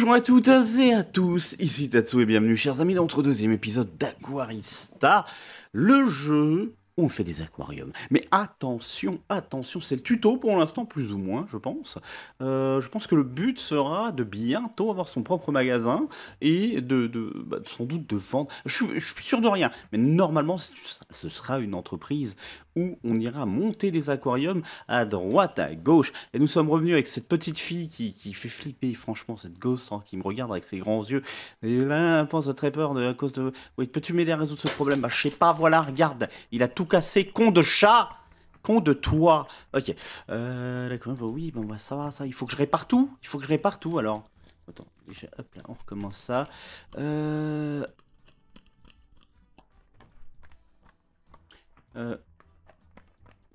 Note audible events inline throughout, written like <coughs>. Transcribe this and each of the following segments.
Bonjour à toutes et à tous, ici Tatsu et bienvenue chers amis dans notre deuxième épisode d'Aquarista, le jeu où on fait des aquariums. Mais attention, attention, c'est le tuto pour l'instant plus ou moins je pense. Euh, je pense que le but sera de bientôt avoir son propre magasin et de, bah, sans doute de vendre, je, je, suis sûr de rien, mais normalement ce sera une entreprise où on ira monter des aquariums à droite, à gauche. Et nous sommes revenus avec cette petite fille qui, fait flipper, franchement, cette ghost hein, qui me regarde avec ses grands yeux. elle pense à très peur de, à cause de... Oui, peux-tu m'aider à résoudre ce problème Bah, je sais pas, voilà, regarde, il a tout cassé, con de chat Con de toi Ok. Euh, bah oui, bon bah, ça va, ça. Il faut que je répare tout Il faut que je répare tout, alors. Attends, déjà, hop là, on recommence ça. Euh... Euh,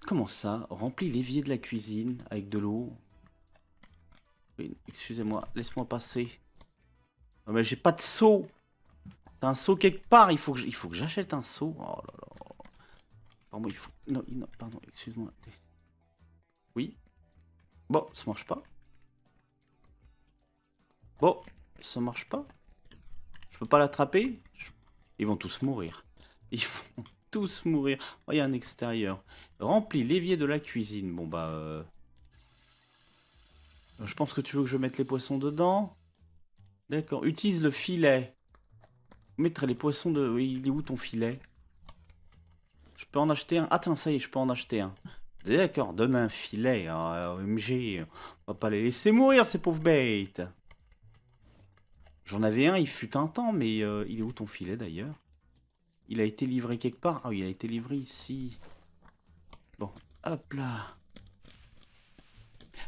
Comment ça Remplis l'évier de la cuisine avec de l'eau. Excusez-moi, laisse-moi passer. mais j'ai pas de seau T'as un seau quelque part, il faut que il faut que j'achète un seau. Oh là là. Pardon, il faut... Non, non pardon, excuse-moi. Oui. Bon, ça marche pas. Bon, ça marche pas. Je peux pas l'attraper. Ils vont tous mourir. Ils vont tous mourir. Oh, il y a un extérieur. Remplis l'évier de la cuisine. Bon, bah... Euh, je pense que tu veux que je mette les poissons dedans. D'accord. Utilise le filet. Mettre les poissons de... Oui, il est où ton filet Je peux en acheter un. Attends, ah, ça y est, je peux en acheter un. D'accord, donne un filet. à MG on va pas les laisser mourir, ces pauvres bêtes. J'en avais un, il fut un temps, mais euh, il est où ton filet d'ailleurs il a été livré quelque part Ah oui, il a été livré ici. Bon, hop là.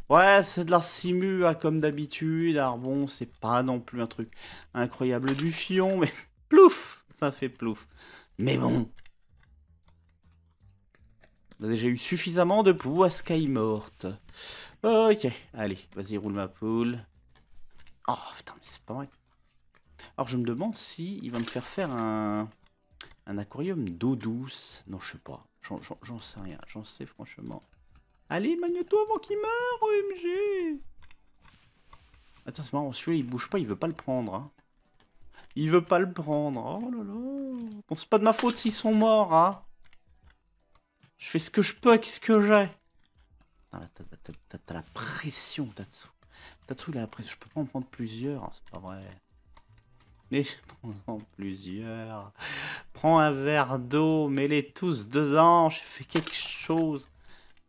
Ouais, c'est de la simu, hein, comme d'habitude. Alors bon, c'est pas non plus un truc incroyable du fion, mais <laughs> plouf Ça fait plouf. Mais bon J'ai eu suffisamment de poux à Sky morte. Ok, allez, vas-y, roule ma poule. Oh, putain, mais c'est pas vrai. Alors je me demande si il va me faire faire un... Un aquarium d'eau douce Non, je sais pas. J'en sais rien. J'en sais franchement. Allez, magne-toi avant qu'il meure, OMG Attends, c'est marrant. Celui-là, il bouge pas. Il veut pas le prendre. Hein. Il veut pas le prendre. Oh là là. Bon, c'est pas de ma faute s'ils sont morts. Hein. Je fais ce que je peux avec ce que j'ai. T'as la pression, Tatsu. Tatsu, il a la pression. Je peux pas en prendre plusieurs. Hein, c'est pas vrai. Mais prends-en plusieurs. Prends un verre d'eau, mets-les tous dedans, j'ai fait quelque chose.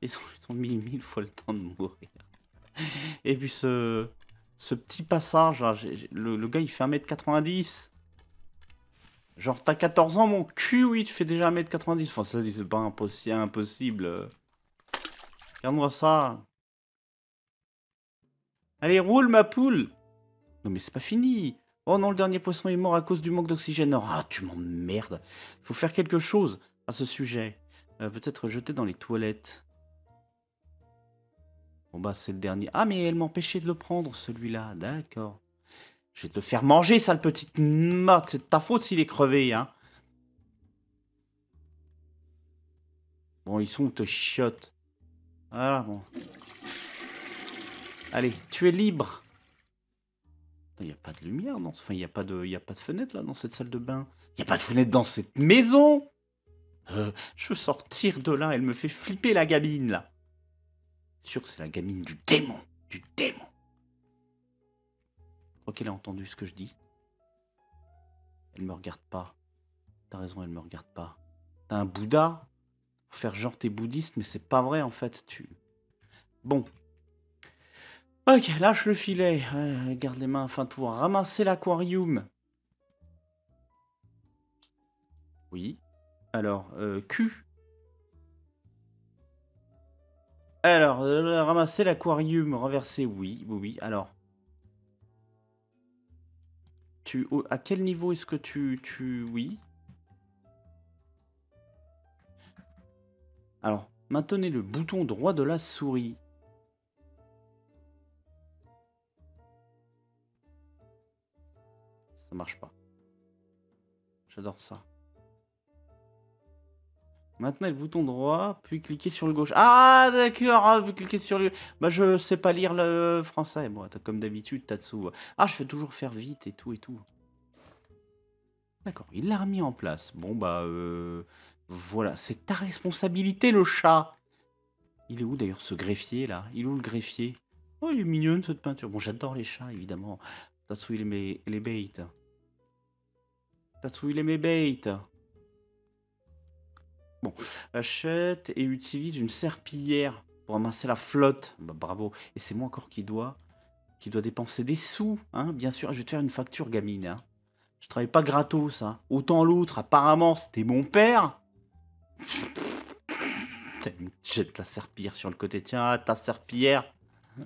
Ils ont, mis mille fois le temps de mourir. Et puis ce, ce petit passage, le, gars il fait 1m90. Genre t'as 14 ans, mon cul, oui, tu fais déjà 1m90. Enfin, ça c'est pas impossible. impossible. Regarde-moi ça. Allez, roule ma poule. Non mais c'est pas fini. Oh non, le dernier poisson est mort à cause du manque d'oxygène. Oh, ah, oh, tu m'emmerdes. Faut faire quelque chose à ce sujet. Euh, peut-être jeter dans les toilettes. Bon bah c'est le dernier. Ah mais elle m'empêchait de le prendre celui-là, d'accord. Je vais te faire manger sale petite motte, c'est ta faute s'il est crevé hein. Bon ils sont où te chiottes. Voilà bon. Allez, tu es libre. Il n'y a pas de lumière, non Enfin, il n'y a, pas de, a pas de fenêtre, là, dans cette salle de bain. Il n'y a pas de fenêtre dans cette maison euh, Je veux sortir de là, elle me fait flipper, la gamine, là. Sûr que c'est la gamine du démon, du démon. Ok, elle a entendu ce que je dis. Elle me regarde pas. T'as raison, elle me regarde pas. T'as un Bouddha pour faire genre t'es bouddhiste, mais c'est pas vrai en fait. Tu. Bon, Ok, lâche le filet. Euh, garde les mains afin de pouvoir ramasser l'aquarium. Oui. Alors, euh, Q. Alors, euh, ramasser l'aquarium, renverser, oui, oui, oui. Alors, tu, à quel niveau est-ce que tu, tu, oui Alors, maintenez le bouton droit de la souris. marche pas. J'adore ça. Maintenant, le bouton droit, puis cliquer sur le gauche. Ah, d'accord, ah, puis cliquer sur le... Bah, je sais pas lire le français, moi, comme d'habitude, Tatsu. Ah, je fais toujours faire vite et tout et tout. D'accord, il l'a remis en place. Bon, bah, euh, voilà, c'est ta responsabilité, le chat. Il est où, d'ailleurs, ce greffier, là Il est où, le greffier Oh, il est mignon, cette peinture. Bon, j'adore les chats, évidemment. Tatsu, il met les est T'as souillé mes baits. Bon, achète et utilise une serpillière pour ramasser la flotte. Bah, bravo. Et c'est moi encore qui dois, qui doit dépenser des sous, hein. Bien sûr, je vais te faire une facture, gamine. Hein. Je travaille pas gratos, ça. Hein. Autant l'autre, apparemment, c'était mon père. <laughs> jette la serpillière sur le côté. Tiens, ah, ta serpillière. <laughs>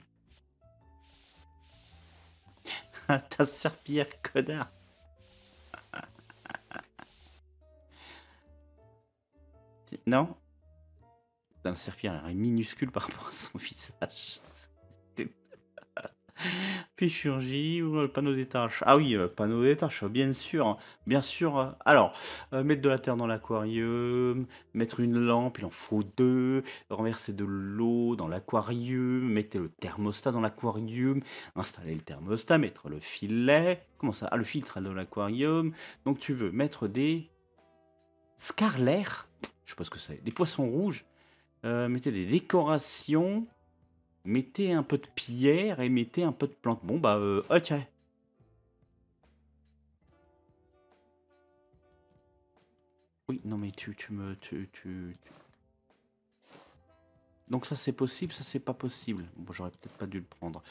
Ah, ta serpillière, connard. Non Putain, le serpent, a minuscule par rapport à son <laughs> visage. Pichurgie ou le euh, panneau d'étage Ah oui, le euh, panneau d'étage, euh, bien sûr. Hein. Bien sûr. Alors, mettre de la terre dans l'aquarium, mettre une lampe, il en faut deux, renverser de l'eau dans l'aquarium, mettre le thermostat dans l'aquarium, installer le thermostat, mettre le filet. Comment ça Ah, le filtre dans l'aquarium. Donc tu veux mettre des scarlaires je sais pas ce que c'est, des poissons rouges, euh, mettez des décorations, mettez un peu de pierre et mettez un peu de plantes. Bon, bah, euh, ok. Oui, non, mais tu, tu me. Tu, Donc, ça c'est possible, ça c'est pas possible. Bon, j'aurais peut-être pas dû le prendre.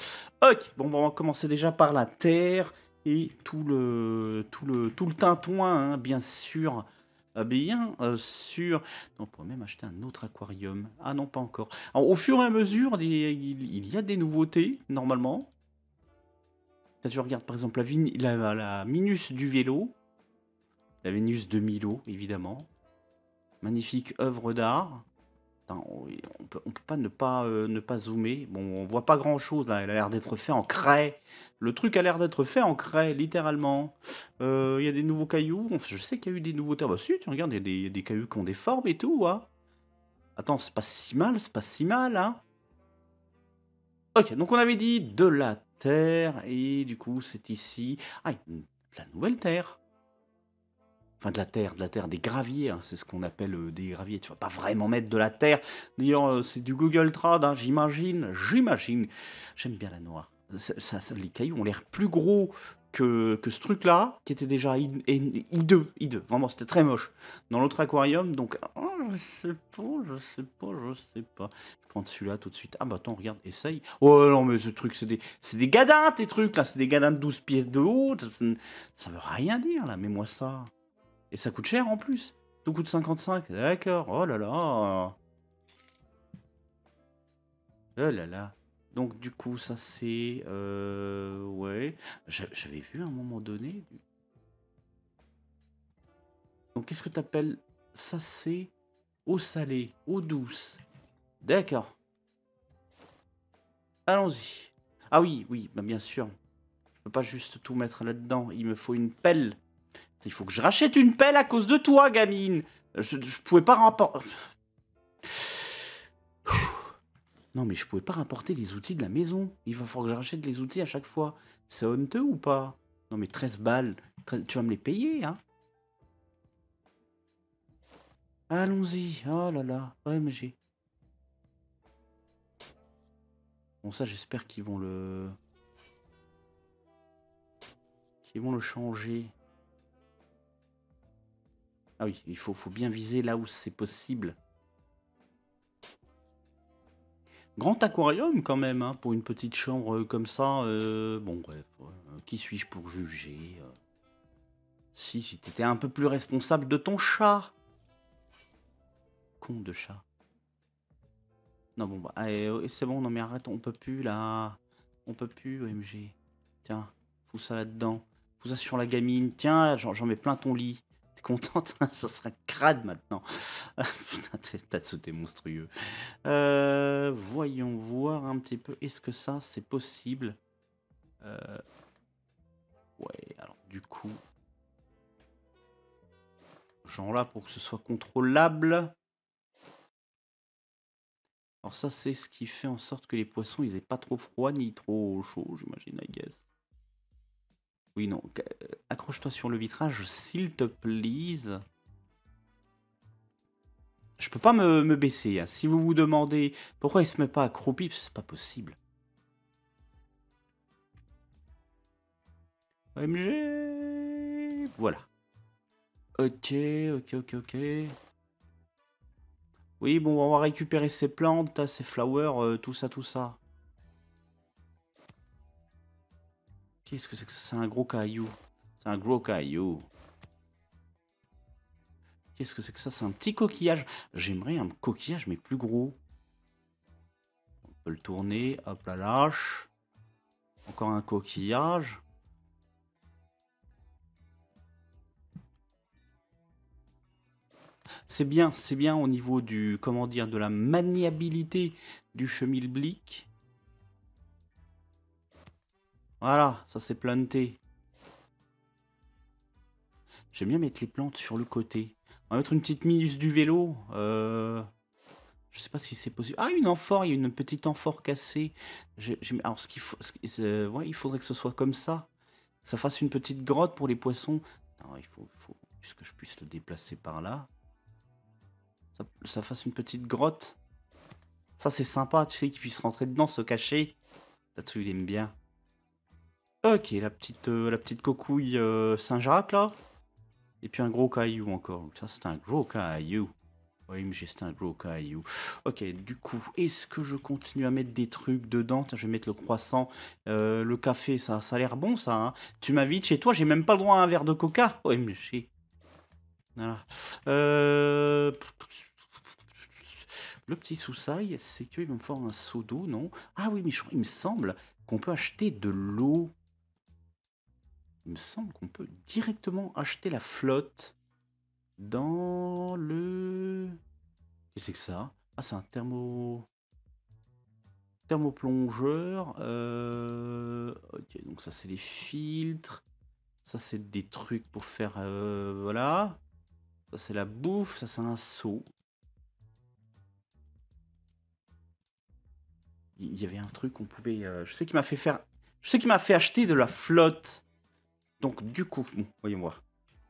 Ok, bon, bah, on va commencer déjà par la terre et tout le, tout le, tout le tintouin, hein, bien sûr. Ah ben, bien euh, sûr. On pourrait même acheter un autre aquarium. Ah non, pas encore. au fur et à mesure, il y a des nouveautés, normalement. Là, tu regardes par exemple la, Vénus Minus du vélo. La Vénus de Milo, évidemment. Magnifique œuvre d'art on peut, pas ne pas, euh, ne pas zoomer. Bon, on voit pas grand chose. Hein. Elle a l'air d'être fait en craie. Le truc a l'air d'être fait en craie, littéralement. Euh, il y a des nouveaux cailloux. Je sais qu'il y a eu des terres, ah Bah, si, tu regardes, il y, a des cailloux qui ont des formes et tout. Hein. Attends, c'est pas si mal, c'est pas si mal. Hein. Ok, donc on avait dit de la terre. Et du coup, c'est ici. Ah, la nouvelle terre enfin de la terre, de la terre des graviers, hein, c'est ce qu'on appelle euh, des graviers. Tu vas pas vraiment mettre de la terre. D'ailleurs, euh, c'est du Google Trad, hein, j'imagine, j'imagine. J'aime bien la noire. Euh, ça, les cailloux ont l'air plus gros que, que ce truc-là, qui était déjà hideux, hideux. Vraiment, c'était très moche. Dans l'autre aquarium, donc, oh, je sais pas, je sais pas, je sais pas. Je prends celui-là tout de suite. Ah bah attends, regarde, essaye. Oh non, mais ce truc, c'est des, des gadins, tes trucs, là. C'est des gadins de 12 pieds de haut. Ça, ça veut rien dire, là. Mets-moi ça. Et ça coûte cher en plus. Tout coûte 55. D'accord. Oh là là. Oh là là. Donc du coup, ça c'est... Euh, ouais. J'avais vu à un moment donné... Donc qu'est-ce que t'appelles Ça c'est eau salée, eau douce. D'accord. Allons-y. Ah oui, oui, bah, bien sûr. Je peux pas juste tout mettre là-dedans. Il me faut une pelle. Il faut que je rachète une pelle à cause de toi, gamine. Je, pouvais pas rapporter... Non, mais je pouvais pas rapporter les outils de la maison. Il va falloir que je rachète les outils à chaque fois. C'est honteux ou pas Non, mais 13 balles, tu vas me les payer, hein Allons-y. Oh là là, OMG. Bon, ça, j'espère qu'ils vont le... Qu'ils vont le changer. Ah oui, il faut, bien viser là où c'est possible. Grand aquarium quand même, hein, pour une petite chambre comme ça. Euh, bon bref, euh, qui suis-je pour juger euh? Si, si t'étais un peu plus responsable de ton chat. Con de chat. Non bon, bah, c'est bon, non mais arrête, on peut plus là. On peut plus, OMG. Tiens, fous ça là-dedans. Fous ça sur la gamine. Tiens, j'en mets plein ton lit contente, ça <laughs> hein, sera crade maintenant. Ah, putain, t'as sauté monstrueux. Euh, voyons voir un petit peu, est-ce que ça, c'est possible euh, Ouais, alors du coup... Genre là, pour que ce soit contrôlable... Alors ça, c'est ce qui fait en sorte que les poissons, ils aient pas trop froid ni trop chaud, j'imagine, I guess. Oui, non. Euh, accroche-toi sur le vitrage, s'il te plaît. Je peux pas me, baisser. Hein. Si vous vous demandez pourquoi il se met pas accroupi, c'est pas possible. OMG Voilà. Ok, ok, ok, ok. Oui, bon, on va récupérer ces plantes, ces flowers, euh, tout ça, tout ça. Qu'est-ce que c'est que ça C'est un gros caillou. C'est un gros caillou. Qu'est-ce que c'est que ça C'est un petit coquillage. J'aimerais un coquillage, mais plus gros. On peut le tourner. Hop, là, lâche. Encore un coquillage. C'est bien, c'est bien au niveau du, comment dire, de la maniabilité du chemilblick. Voilà, ça s'est planté. J'aime bien mettre les plantes sur le côté. On va mettre une petite minus du vélo. Euh, je sais pas si c'est possible. Ah, une amphore, il y a une petite amphore cassée. Alors, ce qu'il faut, il faudrait que ce soit comme ça. Ça fasse une petite grotte pour les poissons. il faut, que je puisse le déplacer par là. Ça, fasse une petite grotte. Ça, c'est sympa, tu sais, qu'il puisse rentrer dedans, se cacher. là il aime bien. Ok, la petite, euh, la petite cocouille euh, Saint-Jacques là. Et puis un gros caillou encore. Ça, c'est un gros caillou. Oui, mais c'est un gros caillou. Ok, du coup, est-ce que je continue à mettre des trucs dedans Tiens, Je vais mettre le croissant, euh, le café, ça, ça a l'air bon ça. Hein. tu m'invites chez toi, j'ai même pas le droit à un verre de coca. Oui, mais Voilà. Le petit soussail, c'est qu'il va me faire un seau d'eau, non Ah oui, mais il me semble qu'on peut acheter de l'eau il me semble qu'on peut directement acheter la flotte dans le... Qu'est-ce que c'est que ça Ah, c'est un thermo... Thermoplongeur. Euh, ok, donc ça, c'est les filtres. Ça, c'est des trucs pour faire... Euh, voilà. Ça, c'est la bouffe. Ça, c'est un seau. Il y avait un truc qu'on pouvait... Euh, je sais qu'il m'a fait faire... Je sais qu'il m'a fait acheter de la flotte donc du coup, hmm, voyons voir.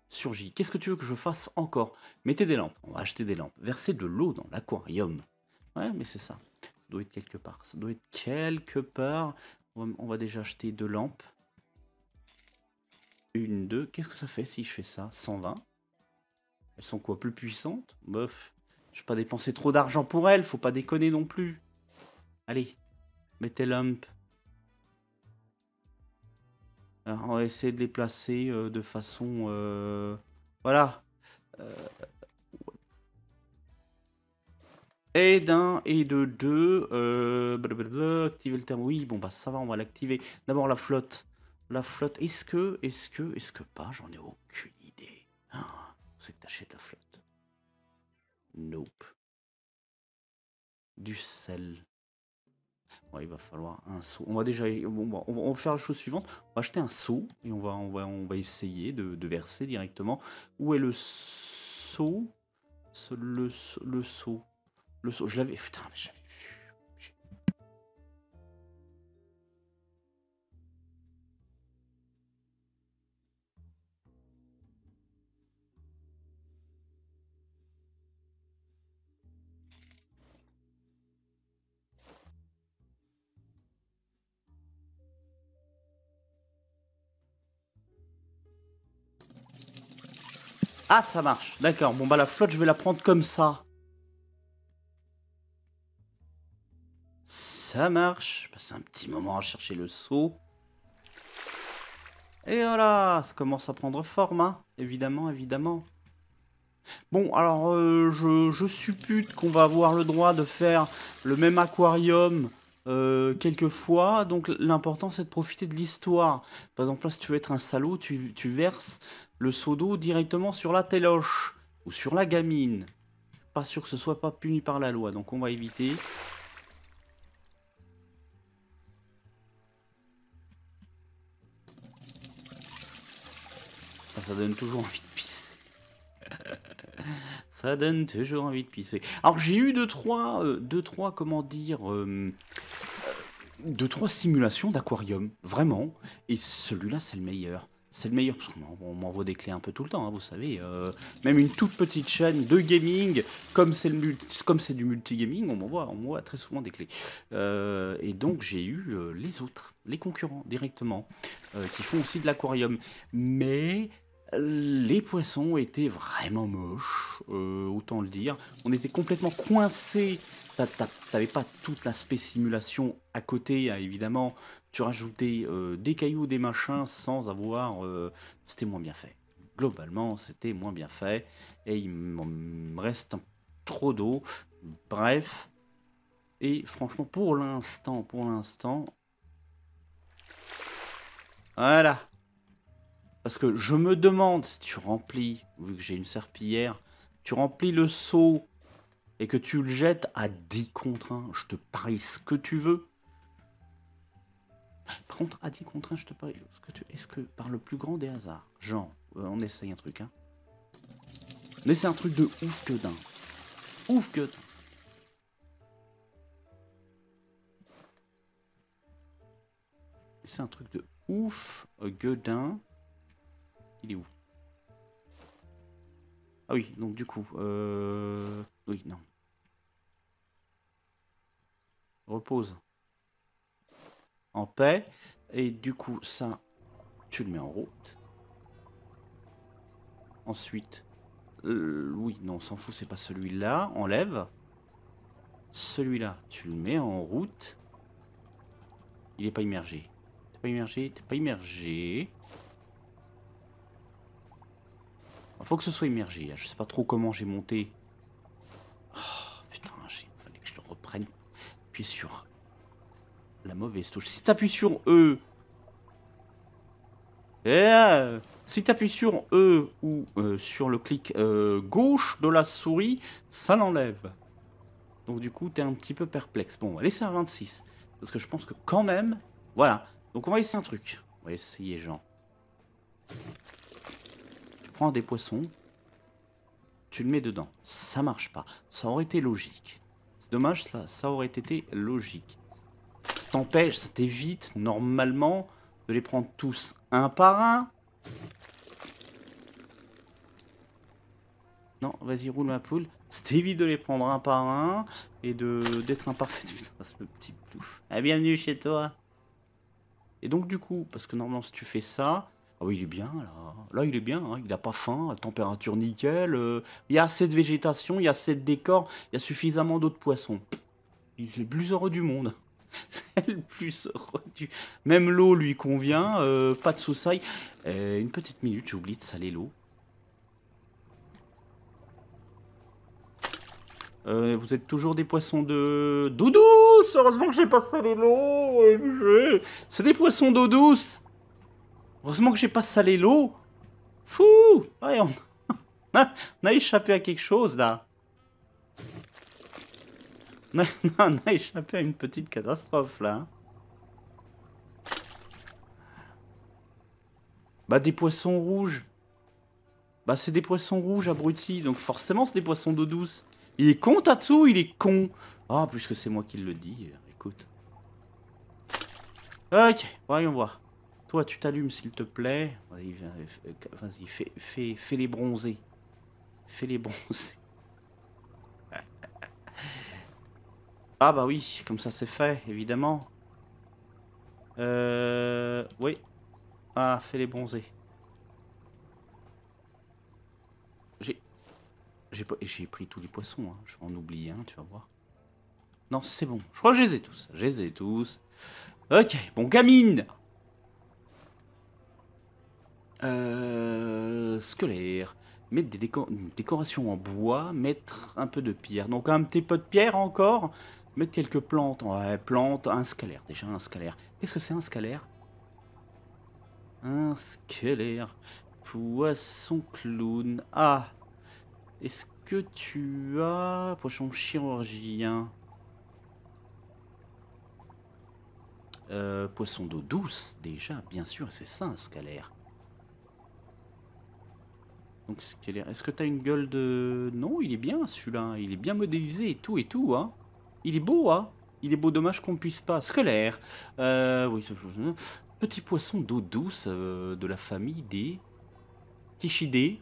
Surgit. Qu'est-ce que tu veux que je fasse encore Mettez des lampes. On va acheter des lampes. Versez de l'eau dans l'aquarium. Ouais, mais c'est ça. Ça doit être quelque part. Ça doit être quelque part. On va, déjà acheter deux lampes. Une, deux. Qu'est-ce que ça fait si je fais ça 120. Elles sont quoi Plus puissantes Bof. Je vais pas dépenser trop d'argent pour elles. Faut pas déconner non plus. Allez. Mettez lampes. Euh, on va essayer de les placer euh, de façon... Euh, voilà. Et d'un et de deux. activer le terme. Oui, bon, bah ça va, on va l'activer. D'abord la flotte. La flotte. Est-ce que, est-ce que, est-ce que pas J'en ai aucune idée. C'est ah, que êtes taché la flotte. Nope. Du sel. Oh, il va falloir un seau. On va déjà, bon, bah, on va faire la chose suivante. On va acheter un seau et on va, on va, on va essayer de, verser directement. Où est le seau le, le seau Le seau. Je l'avais. Putain, mais j'avais Ah, ça marche. D'accord. Bon, bah la flotte, je vais la prendre comme ça. Ça marche. Je passer un petit moment à chercher le seau. Et voilà, ça commence à prendre forme, hein. Évidemment, évidemment. Bon, alors, euh, je, je suppute qu'on va avoir le droit de faire le même aquarium euh, quelquefois, donc l'important c'est de profiter de l'histoire. Par exemple, là, si tu veux être un salaud, tu, tu verses le seau d'eau directement sur la téloche ou sur la gamine. Pas sûr que ce soit pas puni par la loi, donc on va éviter. Ça donne toujours envie de pisser ça donne toujours envie de pisser. Alors j'ai eu deux trois, euh, deux trois, comment dire, euh, deux trois simulations d'aquarium, vraiment. Et celui-là, c'est le meilleur. C'est le meilleur parce qu'on m'envoie des clés un peu tout le temps, hein, vous savez. Euh, même une toute petite chaîne de gaming, comme c'est du multigaming, on m'envoie très souvent des clés. et donc j'ai eu les autres, les concurrents directement, qui font aussi de l'aquarium. Mais les poissons étaient vraiment moches, euh, autant le dire. On était complètement coincés. T'avais pas toute l'aspect simulation à côté, hein, évidemment. Tu rajoutais euh, des cailloux, des machins, sans avoir. Euh, c'était moins bien fait. Globalement, c'était moins bien fait. Et il me reste trop d'eau. Bref. Et franchement, pour l'instant, pour l'instant. Voilà. Parce que je me demande si tu remplis, vu que j'ai une serpillière, tu remplis le seau et que tu le jettes à 10 contre 1, je te parie ce que tu veux. Par contre, à 10 contre 1, je te parie. ce que, tu... Est que par le plus grand des hasards, genre, euh, on essaye un truc, hein Mais c'est un truc de ouf que d'un. Ouf que C'est un truc de ouf, gueudin. Il est où Ah oui, donc du coup... Euh, oui, non. Repose. En paix. Et du coup, ça, tu le mets en route. Ensuite, oui, non, on s'en fout, c'est pas celui-là. Enlève. Celui-là, tu le mets en route. Il n'est pas immergé. T'es pas immergé, t'es pas immergé faut que ce soit immergé. Hein. Je sais pas trop comment j'ai monté. Oh, putain, il fallait que je le reprenne. Puis sur la mauvaise touche. Si t'appuies sur E... Eh, si t'appuies sur E ou euh, sur le clic euh, gauche de la souris, ça l'enlève. Donc du coup, t'es un petit peu perplexe. Bon, on va laisser à 26. Parce que je pense que quand même... Voilà. Donc on va essayer un truc. On va essayer, genre prends des poissons, tu le mets dedans. Ça marche pas. Ça aurait été logique. C'est dommage, ça, ça aurait été logique. Ça t'empêche, ça t'évite normalement de les prendre tous un par un. Non, vas-y, roule ma poule. C'est évite de les prendre un par un et de d'être imparfait. <laughs> Putain, petit ah, bienvenue chez toi. Et donc du coup, parce que normalement si tu fais ça, ah oui, il est bien là. Là, il est bien, hein. il n'a pas faim, température nickel. Euh. il y a assez de végétation, il y a assez de décor, il y a suffisamment d'autres poissons. Il est le plus heureux du monde. <laughs> C'est le plus heureux du... Même l'eau lui convient, euh, pas de soussaille. Eh, une petite minute, j'ai oublié de saler l'eau. Euh, vous êtes toujours des poissons de... D'eau douce Heureusement que j'ai pas salé l'eau, eh, C'est des poissons d'eau douce Heureusement que j'ai pas salé l'eau. Fou <laughs> on... a échappé à quelque chose là. <laughs> On a... échappé à une petite catastrophe là. Bah des poissons rouges. Bah c'est des poissons rouges abrutis, donc forcément c'est des poissons d'eau douce. Il est con Tatsu, il est con. Ah, puisque c'est moi qui le dis, euh, écoute. Ok, voyons voir. Toi, tu t'allumes, s'il te plaît. Vas-y, euh, euh, fais, les bronzés. Fais les bronzés. <laughs> Ah bah oui, comme ça c'est fait, évidemment. Euh... Oui. Ah, fais les bronzés. J'ai... J'ai pris tous les poissons, hein. je vais en oublier un, tu vas voir. Non, c'est bon. Je crois que je les ai tous. Je les ai tous. Ok, bon, gamine euh, Mettre des décorations en bois, mettre un peu de pierre. Donc un petit peu de pierre encore. Mettre quelques plantes. Ouais, plantes, un scalaire. Déjà un scalaire. Qu'est-ce que c'est un scalaire Un scalaire. Poisson clown. Ah Est-ce que tu as... Poisson chirurgien. Euh, poisson d'eau douce, déjà, bien sûr, c'est ça un scalaire est. ce que t'as une gueule de. Non, il est bien celui-là. Il est bien modélisé et tout et tout, hein. Il est beau, hein. Il est beau, dommage qu'on puisse pas. Scolaire. Euh, oui, Petit poisson d'eau douce euh, de la famille des. Tichidés.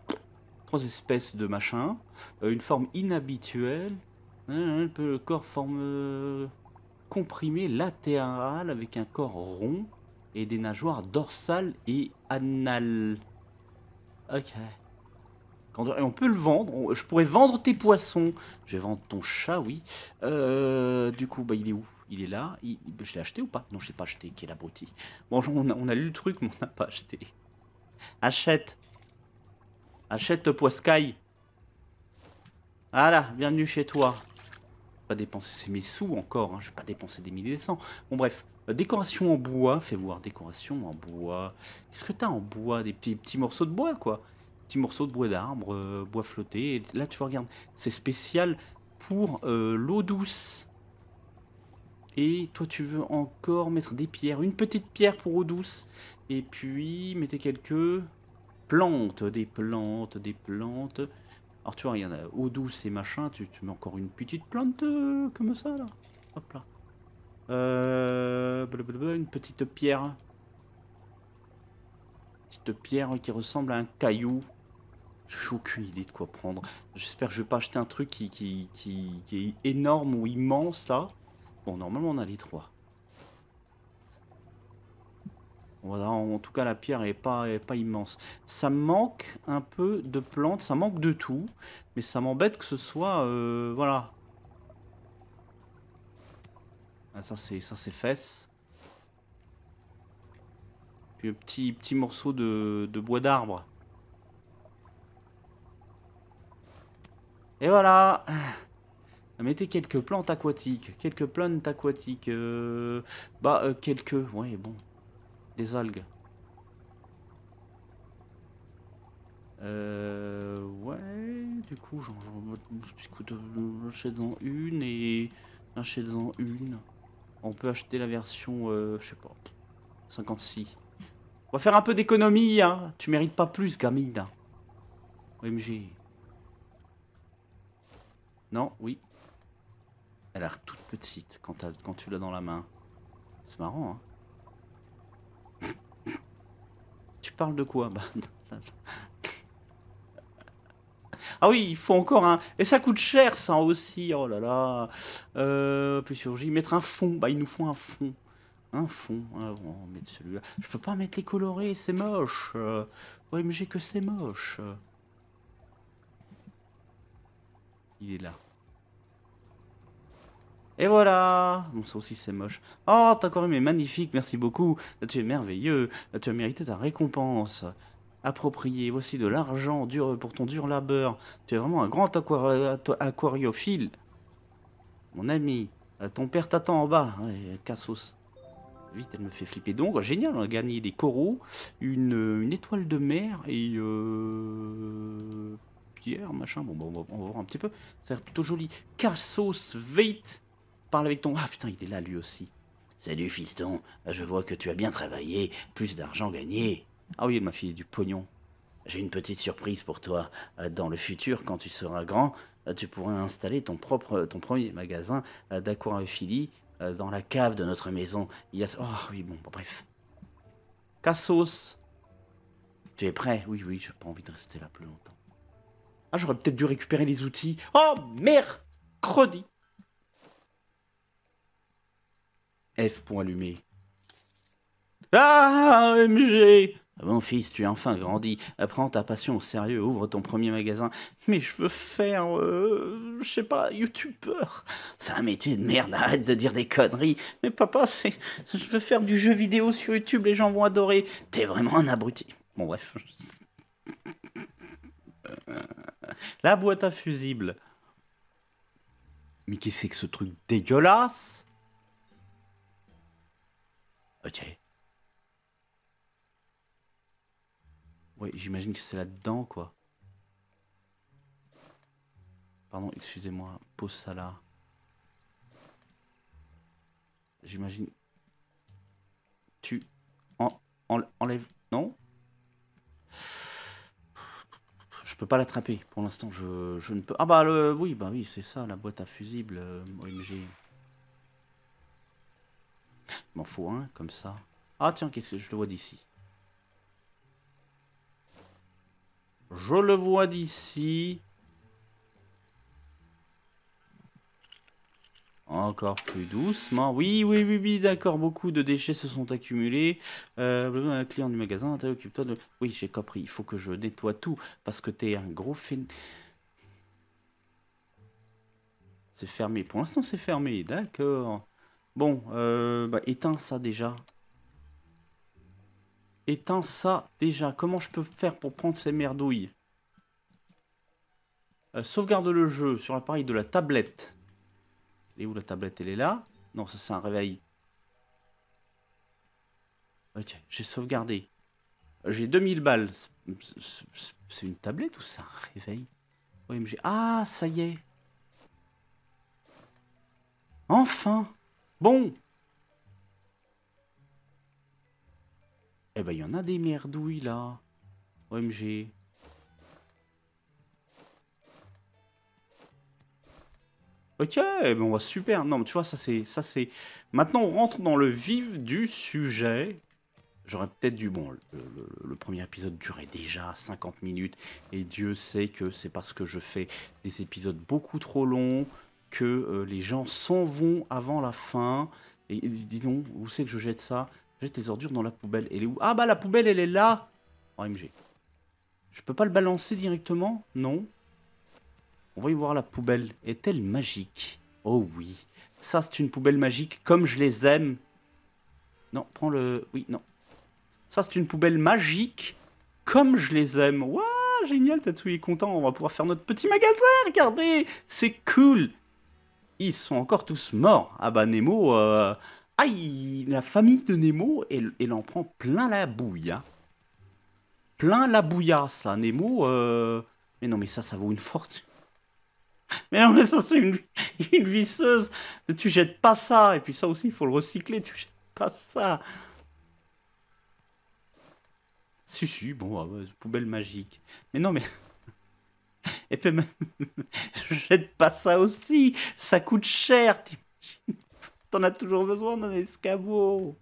Trois espèces de machins. Euh, une forme inhabituelle. Un peu le corps forme. comprimé latéral avec un corps rond et des nageoires dorsales et anales. Ok. Et on peut le vendre. je pourrais vendre tes poissons. Je vais vendre ton chat, oui. Euh, du coup, bah, il est où Il est là. Bah, je l'ai acheté ou pas Non, je l'ai pas acheté. Qui abruti. Bon, on a, on a lu le truc, mais on n'a pas acheté. Achète. Achète Poiscaille. Voilà, bienvenue chez toi. Pas dépenser, c'est mes sous encore. Je hein. Je vais pas dépenser des milliers de cents. Bon, bref. Euh, décoration en bois, fais voir, décoration en bois. Qu'est-ce que t'as en bois Des petits, petits morceaux de bois, quoi. Petit morceaux de bois d'arbre, euh, bois flotté. Et là, tu regardes, c'est spécial pour euh, l'eau douce. Et toi, tu veux encore mettre des pierres. Une petite pierre pour eau douce. Et puis, mettez quelques plantes, des plantes, des plantes. Alors, tu vois, y a eau douce et machin, tu, mets encore une petite plante euh, comme ça, là. Hop là. Euh, une petite pierre. Petite pierre qui ressemble à un caillou. J'ai aucune idée de quoi prendre. J'espère que je vais pas acheter un truc qui, qui, est énorme ou immense là. Bon, normalement on a les trois. Voilà, en tout cas la pierre est pas, pas immense. Ça manque un peu de plantes, ça manque de tout. Mais ça m'embête que ce soit... Euh, voilà. Ah, ça c'est fesses. Puis un petit, petit morceau de, de bois d'arbre. Et voilà ah, Mettez quelques plantes aquatiques. Quelques plantes aquatiques. Euh... Bah, euh, quelques. Ouais, bon. Des algues. Euh... Ouais, du coup, j'en... Euh, achète-en une et... Achète-en une. On peut acheter la version... Euh, Je sais pas. 56. On va faire un peu d'économie, hein. Tu mérites pas plus, gamine. OMG. Non Oui. Elle a l'air toute petite quand, tu l'as dans la main. C'est marrant, hein <coughs> Tu parles de quoi Ah oui, il faut encore un... Et ça coûte cher, ça aussi. Oh là là. Euh, plus sur Mettre un fond. Bah, il nous faut un fond. Un fond. mettre celui-là. Je peux pas mettre les colorés, c'est moche. Euh, OMG que c'est moche. Il est là. Et voilà Bon, ça aussi c'est moche. Oh, ta est magnifique, merci beaucoup. tu es merveilleux. tu as mérité ta récompense. Approprié, voici de l'argent dur pour ton dur labeur. Tu es vraiment un grand aquariophile. Mon ami, ton père t'attend en bas. cassos. Vite, elle me fait flipper. Donc, génial, on a gagné des coraux, une, une étoile de mer et... Euh, machin. Bon, bon, bah, on va voir un petit peu. Ça a l'air plutôt joli. Cassos vite parle avec ton. Ah putain, il est là lui aussi. Salut fiston, bah, je vois que tu as bien travaillé, plus d'argent gagné. Ah oui, ma fille, du pognon. J'ai une petite surprise pour toi. Euh, dans le futur, quand tu seras grand, euh, tu pourras installer ton propre, euh, ton premier magasin d'aquaraphilie dans la cave de notre maison. Il y a... Oh oui, bon, bref. Cassos, tu es prêt Oui, oui, j'ai pas envie de rester là plus longtemps. Ah, j'aurais peut-être dû récupérer les outils. Oh, mercredi F pour allumer. Ah, MG Mon fils, tu as enfin grandi. Prends ta passion au sérieux, ouvre ton premier magasin. Mais je veux faire, euh, je sais pas, youtubeur. C'est un métier de merde, arrête de dire des conneries. Mais papa, c'est, je veux faire du jeu vidéo sur YouTube, les gens vont adorer. T'es vraiment un abruti. Bon bref. <laughs> La boîte à fusibles. Mais qu'est-ce que c'est que ce truc dégueulasse Ok. Oui, j'imagine que c'est là-dedans, quoi. Pardon, excusez-moi. Pose ça là. J'imagine... Tu... En... En... enlèves... Non peux pas l'attraper pour l'instant. Je, ne peux. Ah bah le, oui, bah oui, c'est ça, la boîte à fusibles euh, OMG. OMG. M'en faut un comme ça. Ah tiens, qu'est-ce que je le vois d'ici Je le vois d'ici. Encore plus doucement. Oui, oui, oui, oui, d'accord. Beaucoup de déchets se sont accumulés. Euh, client du magasin, occupe-toi de... Oui, j'ai compris. Il faut que je nettoie tout parce que t'es un gros fin... C'est fermé. Pour l'instant, c'est fermé. D'accord. Bon, euh, bah, éteins ça déjà. Éteins ça déjà. Comment je peux faire pour prendre ces merdouilles euh, Sauvegarde le jeu sur l'appareil de la tablette. Et où la tablette Elle est là Non, ça c'est un réveil. Ok, ah, j'ai sauvegardé. J'ai 2000 balles. C'est une tablette ou c'est un réveil OMG. Ah, ça y est. Enfin Bon Eh ben, il y en a des merdouilles, là. OMG. Ok, eh ben, on va super. Non, mais tu vois, ça c'est, ça c'est. Maintenant, on rentre dans le vif du sujet. J'aurais peut-être dû. Bon, le, premier épisode durait déjà 50 minutes. Et Dieu sait que c'est parce que je fais des épisodes beaucoup trop longs que euh, les gens s'en vont avant la fin. Et, dis donc, où c'est que je jette ça Jette les ordures dans la poubelle. Elle est où Ah bah la poubelle, elle est là OMG. Oh, je peux pas le balancer directement Non on va y voir la poubelle. Est-elle magique Oh oui. Ça, c'est une poubelle magique, comme je les aime. Non, prends le... Oui, non. Ça, c'est une poubelle magique, comme je les aime. Waouh, génial, Tatsu est content. On va pouvoir faire notre petit magasin, regardez C'est cool Ils sont encore tous morts. Ah bah, Nemo... Euh... Aïe, la famille de Nemo, elle, en prend plein la bouille. Hein. Plein la bouillasse, ça. Nemo... Euh. Mais non, mais ça, ça vaut une fortune. Mais non, mais ça, c'est une, visseuse. visseuse. Tu jettes pas ça. Et puis ça aussi, il faut le recycler. Tu jettes pas ça. Si, si, bon, ah poubelle magique. Mais non, mais. <laughs> Et puis même. Je <laughs> jette pas ça aussi. Ça coûte cher, t'imagines <laughs> T'en as toujours besoin d'un escabeau.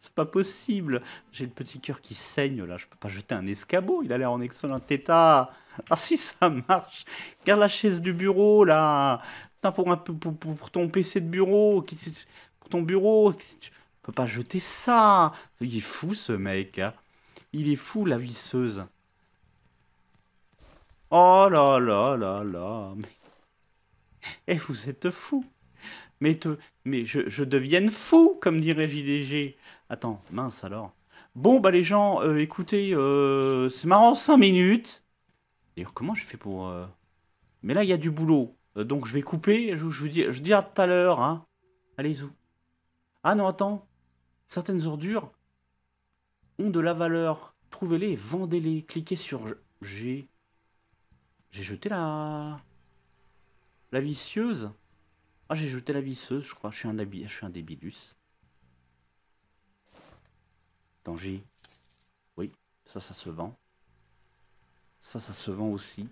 C'est pas possible. J'ai le petit cœur qui saigne là. Je peux pas jeter un escabeau. Il a l'air en excellent état. Ah si, ça marche. Regarde la chaise du bureau, là. pour, pour, pour ton PC de bureau. Pour ton bureau. Tu peux pas jeter ça. Il est fou, ce mec. Hein. Il est fou, la visseuse. Oh là là là là. Mais... Eh, vous êtes fou. Mais, te... mais je, devienne fou, comme dirait JDG. Attends, mince alors. Bon, bah les gens, euh, écoutez, euh, c'est marrant 5 minutes comment je fais pour... Euh, Mais là, il y a du boulot. Euh, donc, je vais couper. Je, vous dis, je dis à tout à l'heure. Hein. Allez-y. Ah non, attends. Certaines ordures ont de la valeur. Trouvez-les vendez-les. Cliquez sur G. J'ai jeté la... La vicieuse Ah, j'ai jeté la visseuse je crois. Je suis un, je suis un débilus. Danger. Oui, ça, ça se vend. Ça, ça se vend aussi.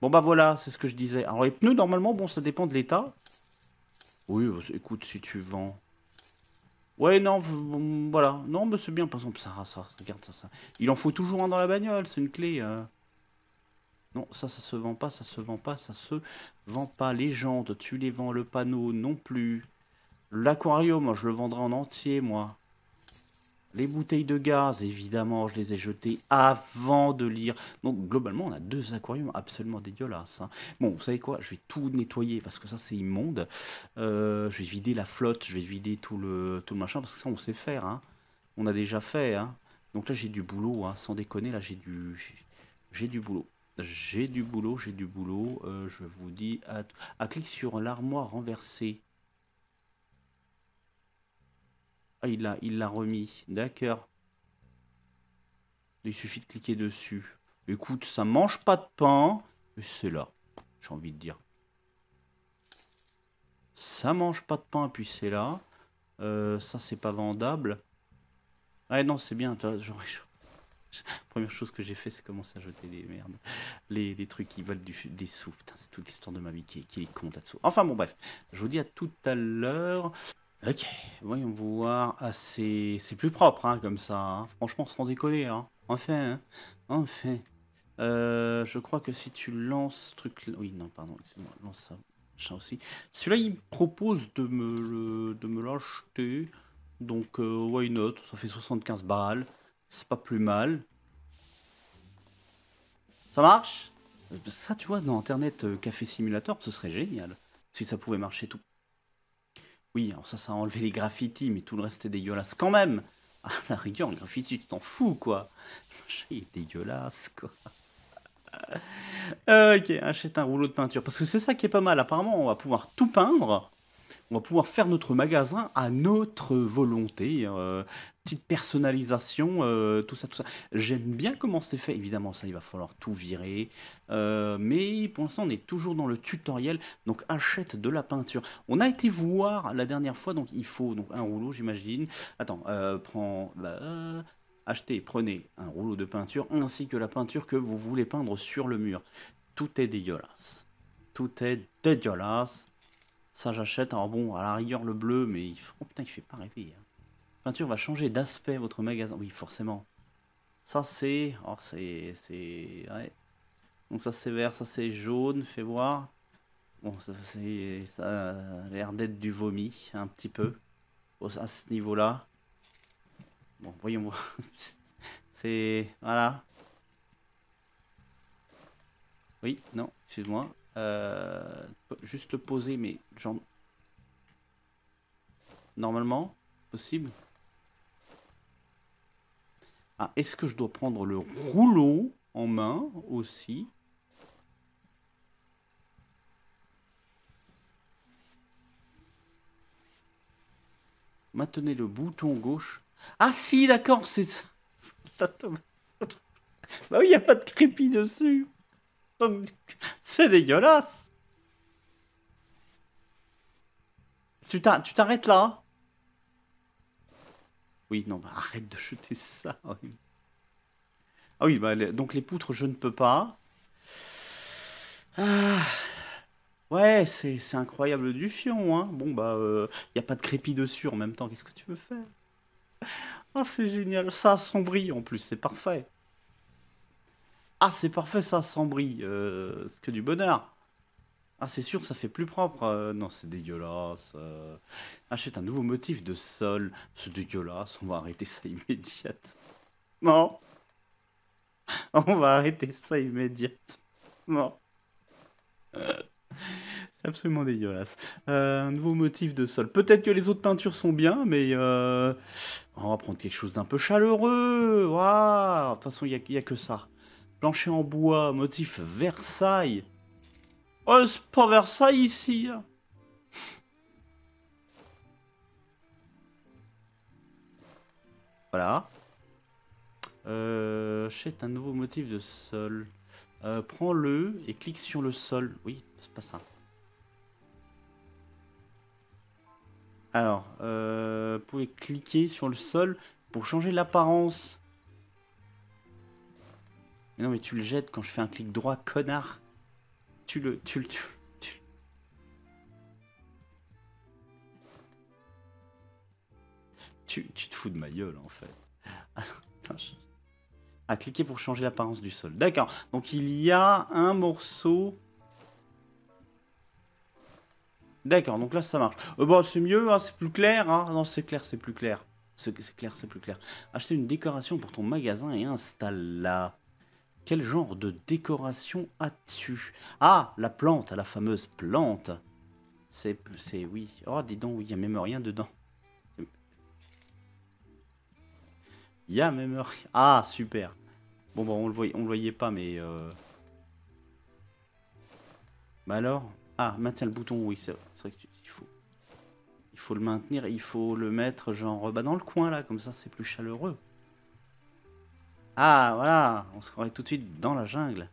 Bon, bah voilà, c'est ce que je disais. Alors, les pneus, normalement, bon, ça dépend de l'état. Oui, euh, écoute, si tu vends... Ouais, non, voilà. Non, mais c'est bien, par exemple, ça, ça, regarde ça, ça. Il en faut toujours un dans la bagnole, c'est une clé. Euh. Non, ça, ça se vend pas, ça se vend pas, ça se vend pas. Les jantes, tu les vends, le panneau non plus. L'aquarium, je le vendrai en entier, moi. Les bouteilles de gaz, évidemment, je les ai jetées avant de lire. Donc, globalement, on a deux aquariums absolument dégueulasses. Hein. Bon, vous savez quoi Je vais tout nettoyer parce que ça, c'est immonde. Euh, je vais vider la flotte, je vais vider tout le, tout machin parce que ça, on sait faire. Hein. On a déjà fait. Hein. Donc là, j'ai du boulot. Sans déconner, là, j'ai du, du boulot. J'ai du boulot, j'ai du boulot. Euh, je vous dis, à, à clic sur l'armoire renversée. Ah, il l'a il remis. D'accord. Il suffit de cliquer dessus. Écoute, ça mange pas de pain. Et c'est là, j'ai envie de dire. Ça mange pas de pain, puis c'est là. Euh, ça, c'est pas vendable. Ah non, c'est bien. première chose que j'ai fait, c'est commencer à jeter des merdes. Les, trucs qui valent du, des sous. c'est toute l'histoire de ma vie qui, compte. est con, Enfin bon, bref. Je vous dis à tout à l'heure. Ok, voyons voir. assez. Ah, c'est plus propre, hein, comme ça. Hein. Franchement, sans décoller, hein. Enfin, hein. Enfin. Euh, je crois que si tu lances ce truc... Oui, non, pardon, ça. aussi. Celui-là, il propose de me, de l'acheter. Donc, euh, why not Ça fait 75 balles. C'est pas plus mal. Ça marche Ça, tu vois, dans Internet euh, Café Simulator, ce serait génial. Si ça pouvait marcher tout oui, ça, ça a enlevé les graffitis, mais tout le reste est dégueulasse quand même. Ah, la rigueur, le graffiti, tu t'en fous, quoi. Il est dégueulasse, quoi. Euh, ok, achète un rouleau de peinture. Parce que c'est ça qui est pas mal. Apparemment, on va pouvoir tout peindre on va pouvoir faire notre magasin à notre volonté. Euh, petite personnalisation, euh, tout ça, tout ça. J'aime bien comment c'est fait. Évidemment, ça, il va falloir tout virer. Euh, mais pour l'instant, on est toujours dans le tutoriel. Donc, achète de la peinture. On a été voir la dernière fois. Donc, il faut donc un rouleau, j'imagine. Attends, prends... Bah, achetez, prenez un rouleau de peinture ainsi que la peinture que vous voulez peindre sur le mur. Tout est dégueulasse. Tout est dégueulasse. Ça, j'achète. Alors bon, à la rigueur, le bleu, mais il... oh putain, fait pas rêver. Hein. Peinture va changer d'aspect votre magasin. Oui, forcément. Ça, c'est. alors oh, c'est. C'est. Ouais. Donc, ça, c'est vert, ça, c'est jaune, fais voir. Bon, ça, ça a l'air d'être du vomi, un petit peu. à ce niveau-là. Bon, voyons voir. <laughs> c'est. Voilà. Oui, non, excuse-moi. Euh, juste poser, mes jambes. Normalement, possible. Ah, est-ce que je dois prendre le rouleau en main aussi Maintenez le bouton gauche. Ah si, d'accord, c'est ça. <laughs> bah oui, il n'y a pas de trépied dessus. Donc, c'est dégueulasse. Tu t'arrêtes là Oui, non, bah, arrête de jeter ça. Ah oui, ah bah, donc les poutres, je ne peux pas. Ah. ouais, c'est incroyable du fion. Hein. Bon, bah, il euh, n'y a pas de crépi dessus en même temps. Qu'est-ce que tu veux faire Oh, c'est génial. Ça, sonne en plus, c'est parfait. Ah, c'est parfait ça, sans bris. c'est euh, que du bonheur. Ah, c'est sûr, ça fait plus propre. Euh, non, c'est dégueulasse. Euh. achète un nouveau motif de sol. C'est dégueulasse. On va arrêter ça <laughs> immédiatement. Non. On va arrêter ça immédiatement. C'est absolument dégueulasse. un nouveau motif de sol. Peut-être que les autres peintures sont bien, mais on va prendre quelque chose d'un peu chaleureux. Waouh De toute façon, il n'y a, que ça. Plancher en bois, motif Versailles. Oh, c'est pas Versailles ici. Hein. Voilà. Euh, achète un nouveau motif de sol. Euh, prends-le et clique sur le sol. Oui, c'est pas ça. Alors, euh, vous pouvez cliquer sur le sol pour changer l'apparence. Mais non, mais tu le jettes quand je fais un clic droit, connard. Tu le. Tu le. Tu, tu... Tu, te fous de ma gueule en fait. Ah, cliquer pour changer l'apparence du sol. D'accord. Donc il y a un morceau. D'accord, donc là ça marche. Euh, bon, bah, c'est mieux, hein, c'est plus clair. Hein. Non, c'est clair, c'est plus clair. C'est clair, c'est plus clair. Acheter une décoration pour ton magasin et installe-la. Quel genre de décoration as-tu Ah, la plante, la fameuse plante. C'est, c'est, oui. Oh, dis donc, oui, il n'y a même rien dedans. Il y a même rien. Ah, super. Bon, bon, on le voyait, on le voyait pas, mais... Euh... Bah alors Ah, maintiens le bouton, oui, c'est vrai qu'il faut... Il faut le maintenir, il faut le mettre genre bah, dans le coin là, comme ça c'est plus chaleureux. Ah, voilà, on se croirait tout de suite dans la jungle.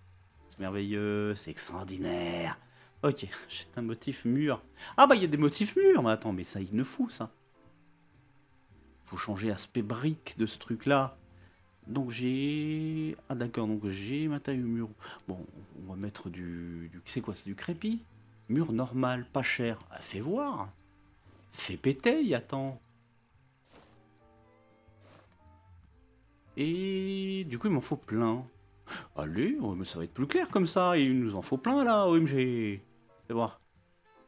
C'est merveilleux, c'est extraordinaire. Ok, <laughs> j'ai un motif mur. Ah bah, il y a des motifs murs, Mais attends, mais ça, il ne fout, ça. Faut changer aspect brique de ce truc-là. Donc j'ai... Ah d'accord, donc j'ai ma taille mur. Bon, on va mettre du... C'est quoi, c'est du crépi Mur normal, pas cher. Ah, fais voir. Fais péter, attends. Et du coup, il m'en faut plein. Allez, oh, ça va être plus clair comme ça. Il nous en faut plein là, OMG. C'est voir.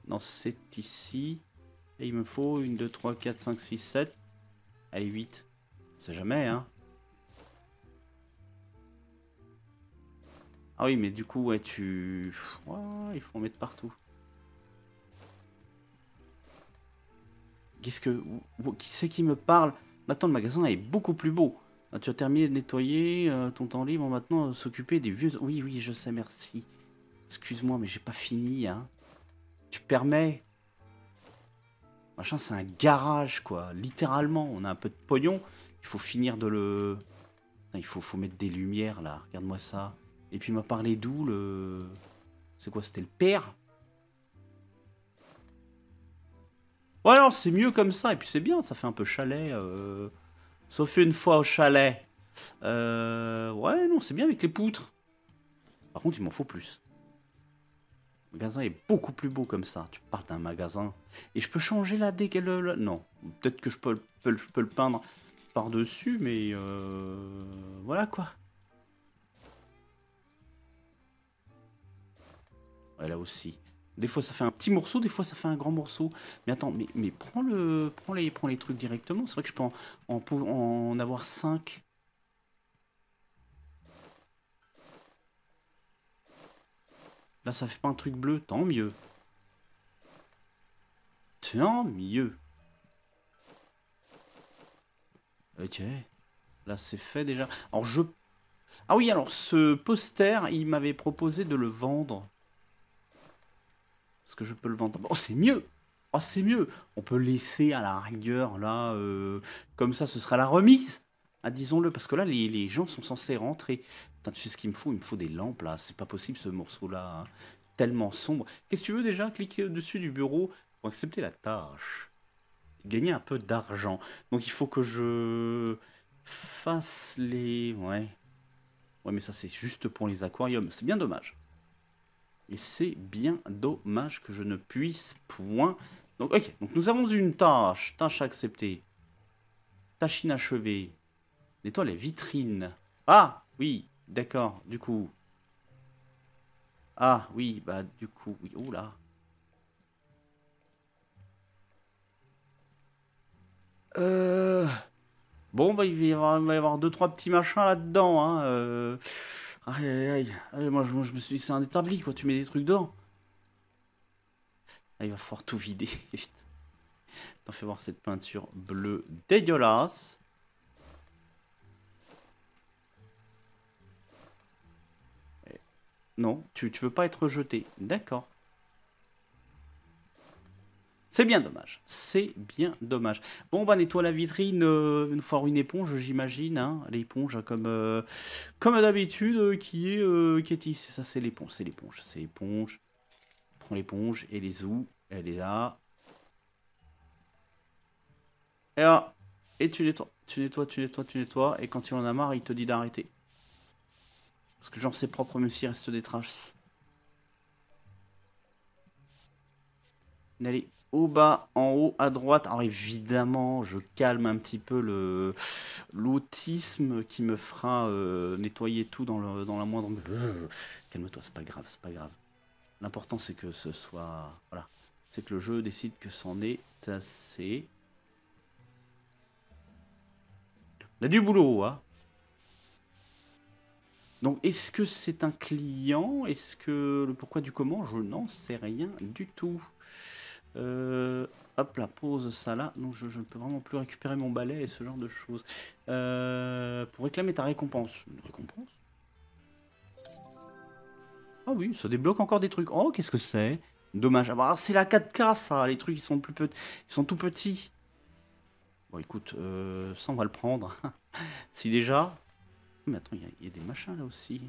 Non, c'est ici. Et il me faut 1, 2, 3, 4, 5, 6, 7. Allez, 8. C'est jamais, hein. Ah oui, mais du coup, ouais, tu... il faut en mettre partout. Qu'est-ce que... Qui c'est qui me parle Maintenant, le magasin est beaucoup plus beau. Euh, tu as terminé de nettoyer euh, ton temps libre, maintenant euh, s'occuper des vieux... Oui, oui, je sais, merci. Excuse-moi, mais j'ai pas fini, hein. Tu permets Machin, c'est un garage, quoi. Littéralement, on a un peu de pognon. Il faut finir de le... Il faut, faut mettre des lumières, là. Regarde-moi ça. Et puis, il m'a parlé d'où, le... C'est quoi, c'était le père Ouais, alors, c'est mieux comme ça. Et puis, c'est bien, ça fait un peu chalet... Euh... Sauf une fois au chalet. Euh, ouais, non, c'est bien avec les poutres. Par contre, il m'en faut plus. Le magasin est beaucoup plus beau comme ça. Tu parles d'un magasin. Et je peux changer la dégâts Non, peut-être que je peux, le peindre par-dessus, mais... Euh, voilà, quoi. Ouais, là aussi. Des fois, ça fait un petit morceau, des fois, ça fait un grand morceau. Mais attends, mais, prends, le, prends, les, prends les trucs directement. C'est vrai que je peux en, en avoir 5. Là, ça fait pas un truc bleu. Tant mieux. Tant mieux. Ok. Là, c'est fait déjà. Alors, je... Ah oui, alors, ce poster, il m'avait proposé de le vendre. Est-ce que je peux le vendre. Oh, c'est mieux Oh, c'est mieux On peut laisser à la rigueur, là, euh, comme ça, ce sera la remise ah, disons-le, parce que là, les, gens sont censés rentrer. tu sais ce qu'il me faut Il me faut des lampes, là. C'est pas possible, ce morceau-là. Hein. Tellement sombre. Qu'est-ce que tu veux, déjà Cliquer au-dessus du bureau pour accepter la tâche. Gagner un peu d'argent. Donc, il faut que je fasse les... Ouais. Ouais, mais ça, c'est juste pour les aquariums. C'est bien dommage. Et c'est bien dommage que je ne puisse point. Donc, ok, donc nous avons une tâche. Tâche acceptée. Tâche inachevée. Nettoie les vitrines. Ah, oui, d'accord, du coup. Ah, oui, bah, du coup, oui, oula. Oh euh... Bon, bah, il va y avoir deux, trois petits machins là-dedans. Hein. Euh... Aïe aïe aïe. aïe moi, je, me suis dit, c'est un établi quoi, tu mets des trucs dedans. il va falloir tout vider. <laughs> T'en fais voir cette peinture bleue dégueulasse. Eh, non, tu veux pas être jeté. D'accord. C'est bien dommage. C'est bien dommage. Bon, bah nettoie la vitrine, euh, une fois une éponge, j'imagine. Hein, l'éponge, comme, euh, comme d'habitude, euh, qui est... qui est ça, c'est l'éponge, c'est l'éponge, c'est l'éponge. Prends l'éponge, et les ou. Elle est là. Et, là, et tu nettoies, tu nettoies, tu nettoies, tu nettoies. Et quand il en a marre, il te dit d'arrêter. Parce que genre c'est propre, même s'il reste des traces. Allez, bas, en haut, à droite. Alors évidemment, je calme un petit peu le l'autisme qui me fera euh, nettoyer tout dans, dans la moindre... Mmh. Calme-toi, c'est pas grave, c'est pas grave. L'important c'est que ce soit... Voilà. C'est que le jeu décide que c'en est assez. On a du boulot, hein donc, est-ce que c'est un client Est-ce que le pourquoi du comment Je n'en sais rien du tout. Euh, hop, la pose ça là. Donc je, ne peux vraiment plus récupérer mon balai et ce genre de choses. Euh, pour réclamer ta récompense. Une récompense Ah oui, ça débloque encore des trucs. Oh, qu'est-ce que c'est Dommage. Ah bah, c'est la 4K ça. Les trucs ils sont, plus petits ils sont tout petits. Bon écoute, euh, ça on va le prendre. <laughs> si déjà... Mais attends, il y, y a des machins là aussi.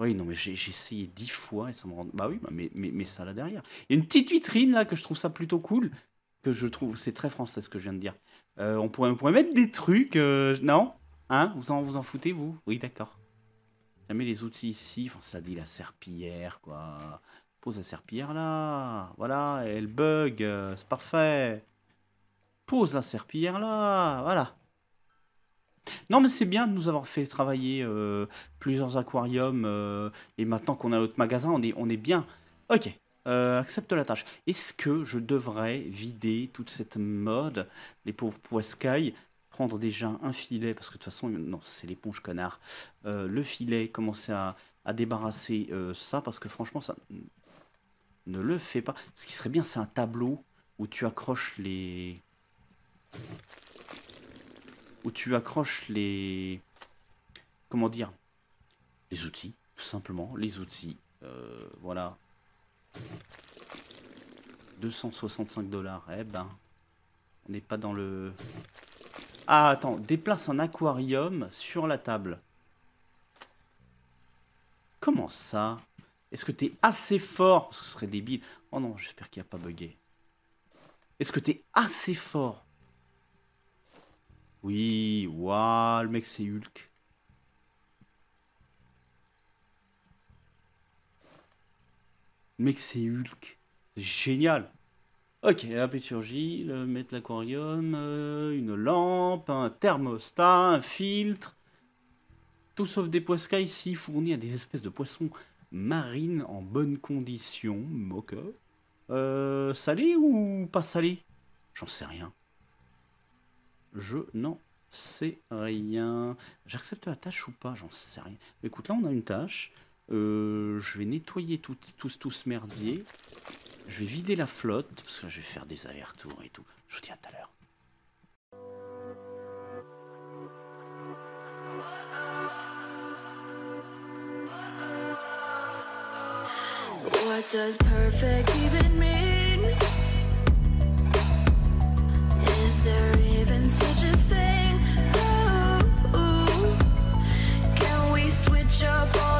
Oui, non, mais j'ai essayé dix fois et ça me rend. Bah oui, mais, mais, mais, ça là derrière. Il y a une petite vitrine là que je trouve ça plutôt cool. Que je trouve. C'est très français ce que je viens de dire. Euh, on, pourrait, on mettre des trucs. Euh, non Hein vous en, vous en foutez, vous Oui, d'accord. Ça les outils ici. Enfin, ça dit la serpillère, quoi. Pose la serpillère là. Voilà, elle bug. Euh, c'est parfait. Pose la serpillère là. Voilà. Non, mais c'est bien de nous avoir fait travailler euh, plusieurs aquariums euh, et maintenant qu'on a notre magasin, on est, on est bien. Ok, euh, accepte la tâche. Est-ce que je devrais vider toute cette mode, les pauvres poiscailles, prendre déjà un filet, parce que de toute façon, non, c'est l'éponge connard. le filet, commencer à, à débarrasser ça, parce que franchement, ça ne le fait pas. Ce qui serait bien, c'est un tableau où tu accroches les où tu accroches les. Comment dire Les outils, tout simplement. Les outils. Euh, voilà. 265 dollars. Eh ben. On n'est pas dans le. Ah, attends. Déplace un aquarium sur la table. Comment ça Est-ce que t'es assez fort Parce que ce serait débile. Oh non, j'espère qu'il n'y a pas buggé Est-ce que t'es assez fort oui, waouh, le mec c'est Hulk. Le mec c'est Hulk. génial. Ok, la péturgie, le mettre l'aquarium, euh, une lampe, un thermostat, un filtre. Tout sauf des poiscailles ici fournis à des espèces de poissons marines en bonne condition. Moque. Euh, salé ou pas salé J'en sais rien je n'en sais rien. J'accepte la tâche ou pas J'en sais rien. écoute, là, on a une tâche. Euh, je vais nettoyer tout, tous, tous ce merdier. Je vais vider la flotte, parce que je vais faire des allers-retours et tout. Je vous dis à tout à l'heure. What does perfect even mean? your ball.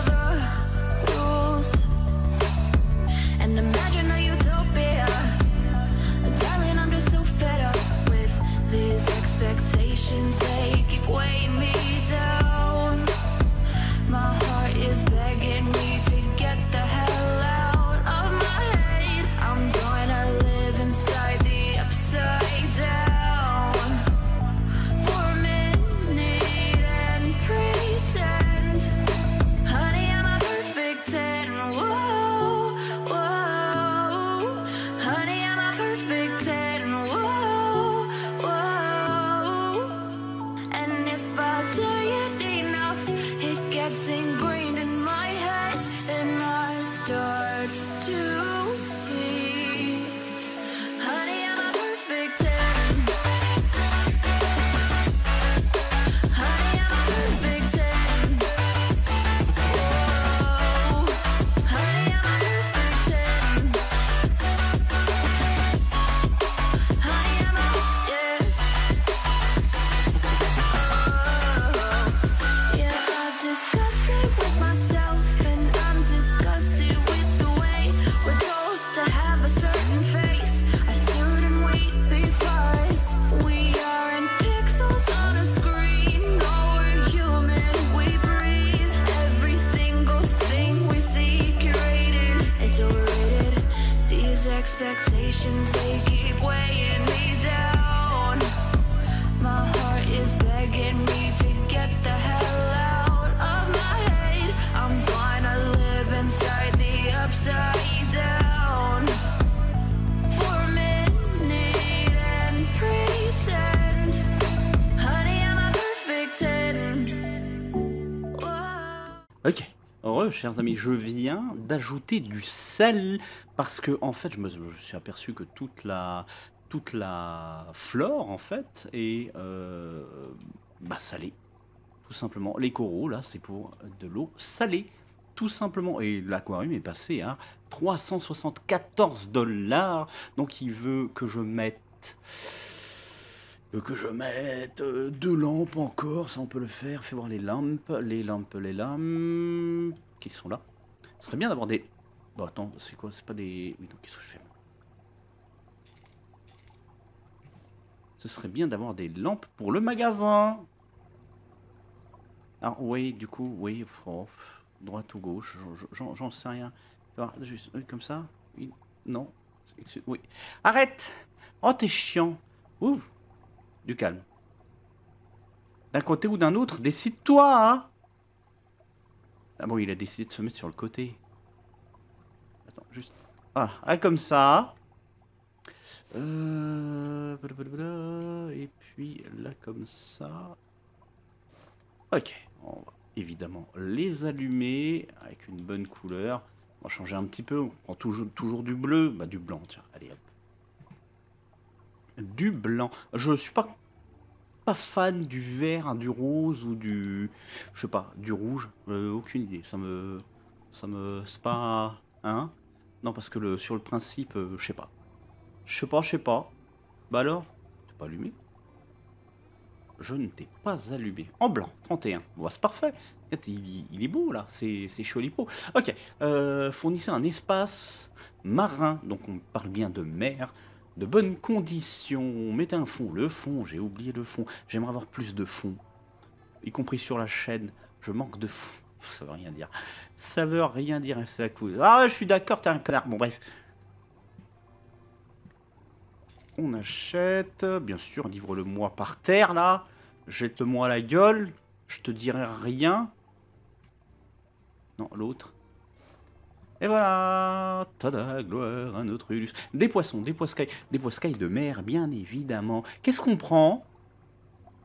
chers amis, je viens d'ajouter du sel parce que, en fait, je me, suis aperçu que toute la, toute la flore, en fait, est euh, bah, salée. Tout simplement. Les coraux, là, c'est pour de l'eau salée. Tout simplement. Et l'aquarium est passé à 374 dollars. Donc, il veut que je mette que je mette euh, deux lampes encore, ça on peut le faire. Fais voir les lampes, les lampes, les lampes qui sont là. Ce serait bien d'avoir des... Bon, attends, c'est quoi C'est pas des... Oui, donc qu'est-ce que je fais Ce serait bien d'avoir des lampes pour le magasin Ah, oui, du coup, oui, oh, droite ou gauche, j'en sais rien. Ah, juste euh, comme ça oui, Non Oui. Arrête Oh, t'es chiant Ouf Du calme. D'un côté ou d'un autre, décide-toi hein. Ah bon, il a décidé de se mettre sur le côté. Attends, juste... Voilà, ah, ah, comme ça. Euh, Et puis là, comme ça. Ok, on va évidemment les allumer avec une bonne couleur. On va changer un petit peu, on prend toujours, toujours du bleu. Bah du blanc, tiens, allez hop. Du blanc. Je suis pas pas fan du vert, hein, du rose ou du, je sais pas, du rouge. Euh, aucune idée. Ça me, ça me, c'est pas hein Non parce que le, sur le principe, euh, je sais pas. Je sais pas, je sais pas. Bah alors, t'es pas allumé Je ne t'ai pas allumé. En blanc, 31. Bon, c'est parfait. Il, est beau là, c'est cholipo. Ok, euh, fournissez un espace marin, donc on parle bien de mer, de bonnes conditions. Mettez un fond. Le fond, j'ai oublié le fond. J'aimerais avoir plus de fond. Y compris sur la chaîne. Je manque de fond. Ça veut rien dire. Ça veut rien dire. C'est la Ah, je suis d'accord, t'es un connard. Bon, bref. On achète. Bien sûr, livre-le-moi par terre, là. Jette-moi la gueule. Je te dirai rien. Non, l'autre. Et voilà, tada, gloire à notre Ulus Des poissons, des poiscailles, des poiscailles de mer, bien évidemment. Qu'est-ce qu'on prend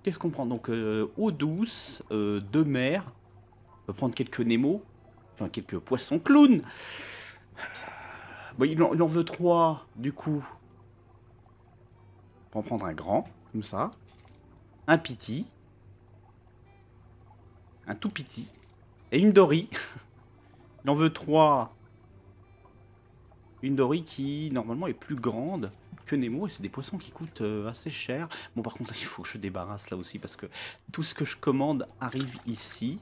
Qu'est-ce qu'on prend Donc, euh, eau douce, euh, de mer. On va prendre quelques Nemo, enfin quelques poissons clowns. Bon, il, en, veut trois, du coup. On va en prendre un grand, comme ça. Un piti. Un tout piti. Et une dory. <laughs> Il en veut trois. Une Dory qui, normalement, est plus grande que Nemo, et c'est des poissons qui coûtent euh, assez cher. Bon, par contre, <laughs> il faut que je débarrasse là aussi, parce que tout ce que je commande arrive ici.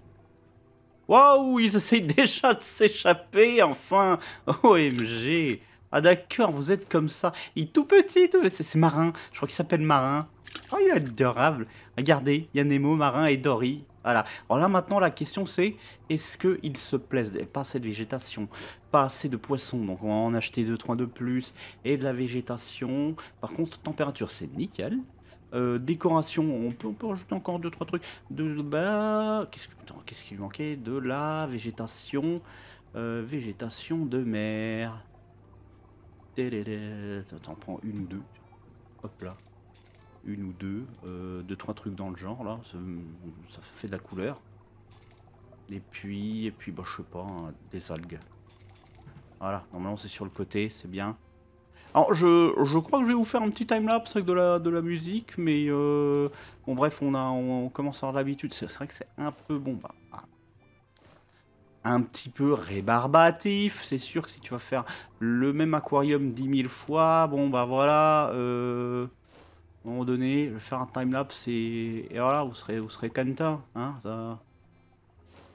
Waouh, ils essayent <laughs> déjà de s'échapper, enfin OMG ah d'accord, vous êtes comme ça. Il est tout petit, c'est Marin. Je crois qu'il s'appelle Marin. Oh, il est adorable. Regardez, il y a Nemo, Marin et Dory. Voilà. Alors là, maintenant, la question, c'est est-ce qu'ils se plaisent Pas assez de végétation, pas assez de poissons. Donc, on va en acheter 2-3 de plus. Et de la végétation. Par contre, température, c'est nickel. Euh, décoration, on peut, on rajouter encore 2-3 trucs. De, bah, qu'est-ce, qu'il manquait De la végétation. Euh, végétation de mer. T'en prends une ou deux. Hop là. Une ou deux. Euh, deux, trois trucs dans le genre là. Ça, fait de la couleur. Et puis, et puis bah, je sais pas, hein, des algues. Voilà, normalement c'est sur le côté, c'est bien. Alors je, crois que je vais vous faire un petit time timelapse avec de la, de la musique, mais euh, bon bref, on, a, on, commence à avoir l'habitude. C'est vrai que c'est un peu bon. Bah, un petit peu rébarbatif. C'est sûr que si tu vas faire le même aquarium dix mille fois, bon bah voilà, euh, à un moment donné, faire un timelapse et, et voilà, vous serez, vous serez canta, hein,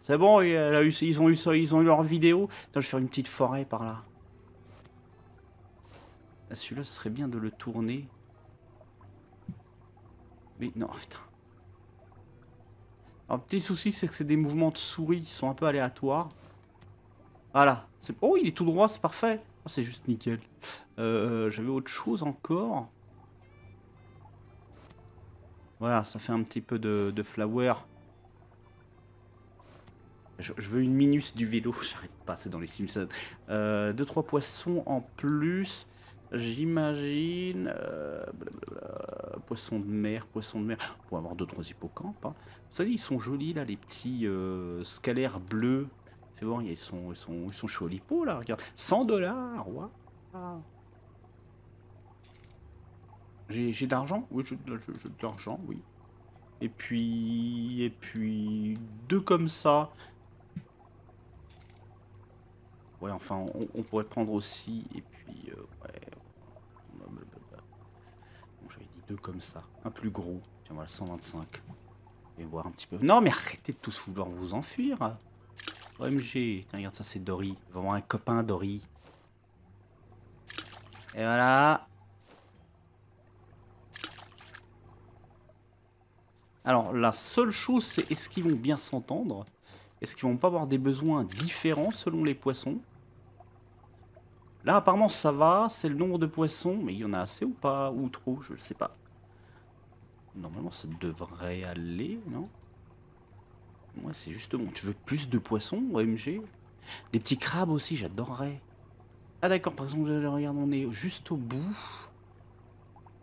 C'est bon, ils ont eu ça, ils ont eu leur vidéo. Attends, je vais faire une petite forêt par là. Ah, celui-là, ce serait bien de le tourner. Mais non, putain. Un petit souci, c'est que c'est des mouvements de souris qui sont un peu aléatoires. Voilà. Oh, il est tout droit, c'est parfait. Ah, c'est juste nickel. Euh, j'avais autre chose encore. Voilà, ça fait un petit peu de, flower. Je, veux une minus du vélo, <laughs> j'arrête pas, c'est dans les sims. 2 euh, trois poissons en plus. J'imagine. Euh, poisson de mer, poisson de mer. On avoir deux trois hippocampes. Hein. Vous savez, ils sont jolis là, les petits euh, scalaires bleus. Fais voir, ils sont, ils sont, ils sont là, regarde. 100 dollars, waouh. J'ai d'argent Oui, j'ai de l'argent, oui. Et puis, et puis, deux comme ça. Ouais, enfin, on, pourrait prendre aussi, et puis, euh, ouais. Bon, j'avais dit deux comme ça. Un plus gros. Tiens, voilà, 125 voir un petit peu. Non, mais arrêtez de tous vouloir vous enfuir. OMG. Tiens, regarde ça, c'est Dory. Vraiment un copain, Dory. Et voilà. Alors, la seule chose, c'est est-ce qu'ils vont bien s'entendre Est-ce qu'ils vont pas avoir des besoins différents selon les poissons Là, apparemment, ça va. C'est le nombre de poissons. Mais il y en a assez ou pas Ou trop Je ne sais pas. Normalement, ça devrait aller, non Moi, ouais, c'est justement. Tu veux plus de poissons, OMG Des petits crabes aussi, j'adorerais. Ah, d'accord, par exemple, regarde, on est juste au bout.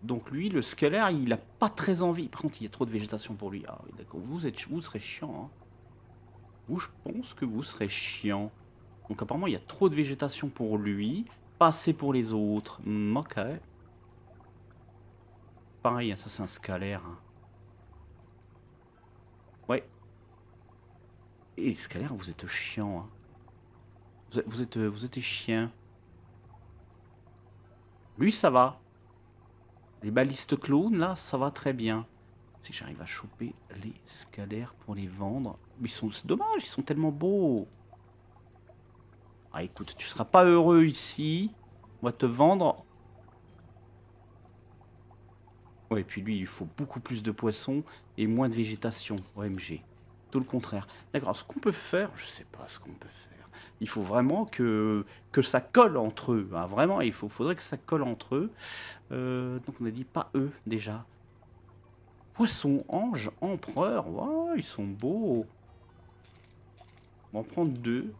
Donc, lui, le scalaire, il a pas très envie. Par contre, il y a trop de végétation pour lui. Ah, oui, d'accord. Vous, êtes, vous serez chiant, hein. Vous, je pense que vous serez chiant. Donc, apparemment, il y a trop de végétation pour lui. Pas assez pour les autres. Hmm, ok pareil, hein, ça c'est un scalaire. Hein. Ouais. Et les scalaires, vous êtes chiants. Hein. Vous, êtes, vous êtes, chiens. Lui, ça va. Les balistes clowns, là, ça va très bien. Si j'arrive à choper les scalaires pour les vendre. Mais sont, c'est dommage, ils sont tellement beaux. Ah, écoute, tu seras pas heureux ici. On va te vendre Ouais, et puis lui, il faut beaucoup plus de poissons et moins de végétation, OMG. Tout le contraire. D'accord, ce qu'on peut faire, je sais pas ce qu'on peut faire. Il faut vraiment que, que ça colle entre eux. Hein, vraiment, il faut, faudrait que ça colle entre eux. Euh, donc on a dit pas eux déjà. Poissons, ange, empereur. Wow, ils sont beaux. On va en prendre deux.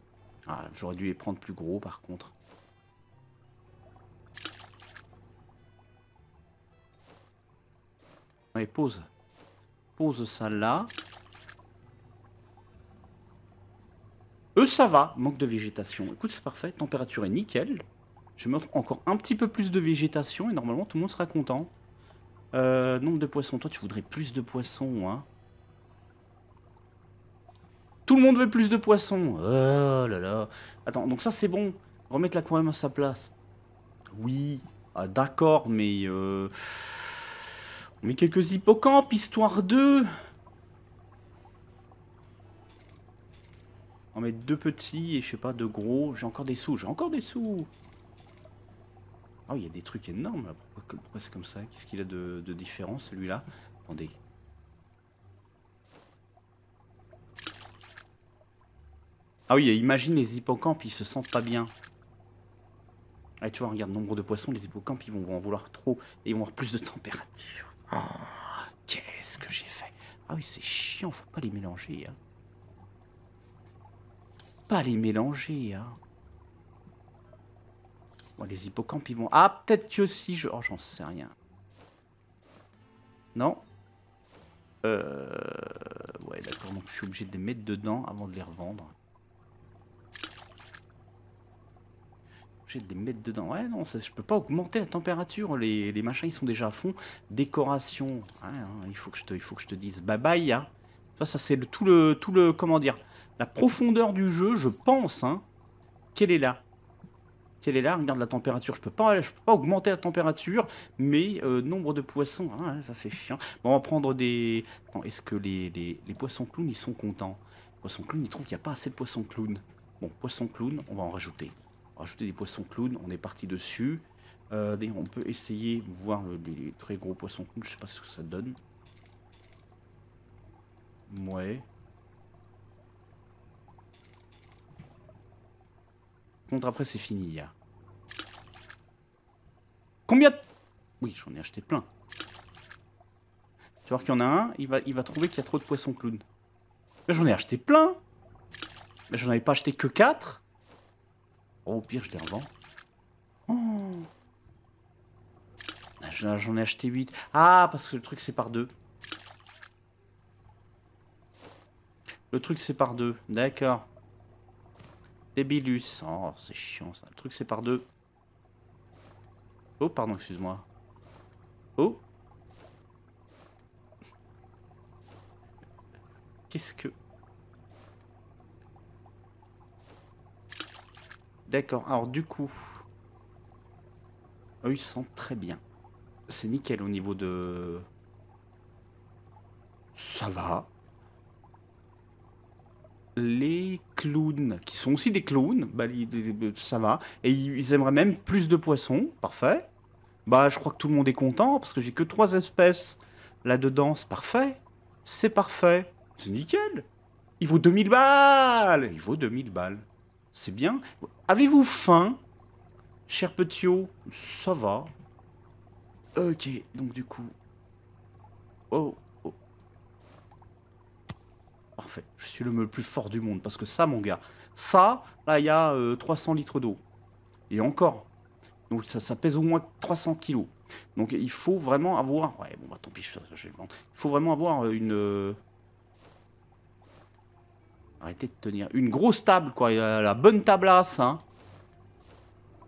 Ah, J'aurais dû les prendre plus gros par contre. Allez, pose. Pose ça là. Eux, ça va. Manque de végétation. Écoute, c'est parfait. Température est nickel. Je montre encore un petit peu plus de végétation et normalement, tout le monde sera content. Euh, nombre de poissons. Toi, tu voudrais plus de poissons, hein Tout le monde veut plus de poissons. Oh là là. Attends, donc ça, c'est bon. Remettre la quand à sa place. Oui. Ah, D'accord, mais... Euh... On met quelques hippocampes, histoire 2. On met deux petits et je sais pas, deux gros. J'ai encore des sous, j'ai encore des sous. Oh, il y a des trucs énormes Pourquoi, c'est comme ça Qu'est-ce qu'il a de, différent celui-là Attendez. Ah oui, imagine les hippocampes, ils se sentent pas bien. et ah, tu vois, regarde, nombre de poissons, les hippocampes, ils vont en vouloir trop et ils vont avoir plus de température. Oh, Qu'est-ce que j'ai fait Ah oui, c'est chiant, faut pas les mélanger. Hein. Pas les mélanger. Hein. Bon, les hippocampes, ils vont... Ah, peut-être que si je... Oh, j'en sais rien. Non Euh... Ouais, d'accord, donc je suis obligé de les mettre dedans avant de les revendre. Je de les mettre dedans. Ouais, non, je peux pas augmenter la température. Les, machins, ils sont déjà à fond. Décoration. Hein, il, faut que je te, il faut que je te dise bye bye. Ça, hein. ça c'est le, tout, le, tout le. Comment dire La profondeur du jeu, je pense. Hein. Qu'elle est là. Qu'elle est là. Regarde la température. Je peux pas, je peux pas augmenter la température. Mais euh, nombre de poissons. ça, c'est chiant. Bon, on va prendre des. Est-ce que les, les, poissons clowns, ils sont contents Poissons clowns, ils trouvent qu'il n'y a pas assez de poissons clowns. Bon, poisson clowns, on va en rajouter rajouter des poissons clowns, on est parti dessus. Euh, on peut essayer voir les, euh, très gros poissons clowns, je sais pas ce que ça donne. Ouais. Contre après c'est fini. Combien de... Oui, j'en ai acheté plein. Tu vois qu'il y en a un, il va, il va trouver qu'il y a trop de poissons clowns. J'en ai acheté plein. Mais j'en avais pas acheté que 4 au pire, je les revends. Oh. Ah, j'en ai acheté 8. Ah, parce que le truc, c'est par deux. Le truc, c'est par deux. D'accord. Débilus. Oh, c'est chiant, ça. Le truc, c'est par deux. Oh, pardon, excuse-moi. Oh. Qu'est-ce que... D'accord, alors du coup... Eux, ils sentent très bien. C'est nickel au niveau de... Ça va. Les clowns, qui sont aussi des clowns, bah, ça va. Et ils aimeraient même plus de poissons, parfait. Bah, je crois que tout le monde est content, parce que j'ai que trois espèces là-dedans, c'est parfait. C'est parfait. C'est nickel. Il vaut 2000 balles Il vaut 2000 balles c'est bien. Avez-vous faim Cher Petiot, ça va. Ok, donc du coup... Oh, oh. Parfait, je suis le plus fort du monde, parce que ça, mon gars, ça, là, il y a 300 euh, litres d'eau. Et encore. Donc ça, pèse au moins 300 kilos. Donc il faut vraiment avoir... Ouais, bon, bah tant pis, je, vais vendre. Il faut vraiment avoir une... Euh, Arrêtez de tenir. Une grosse table, quoi. Euh, la bonne tablasse, hein. ça.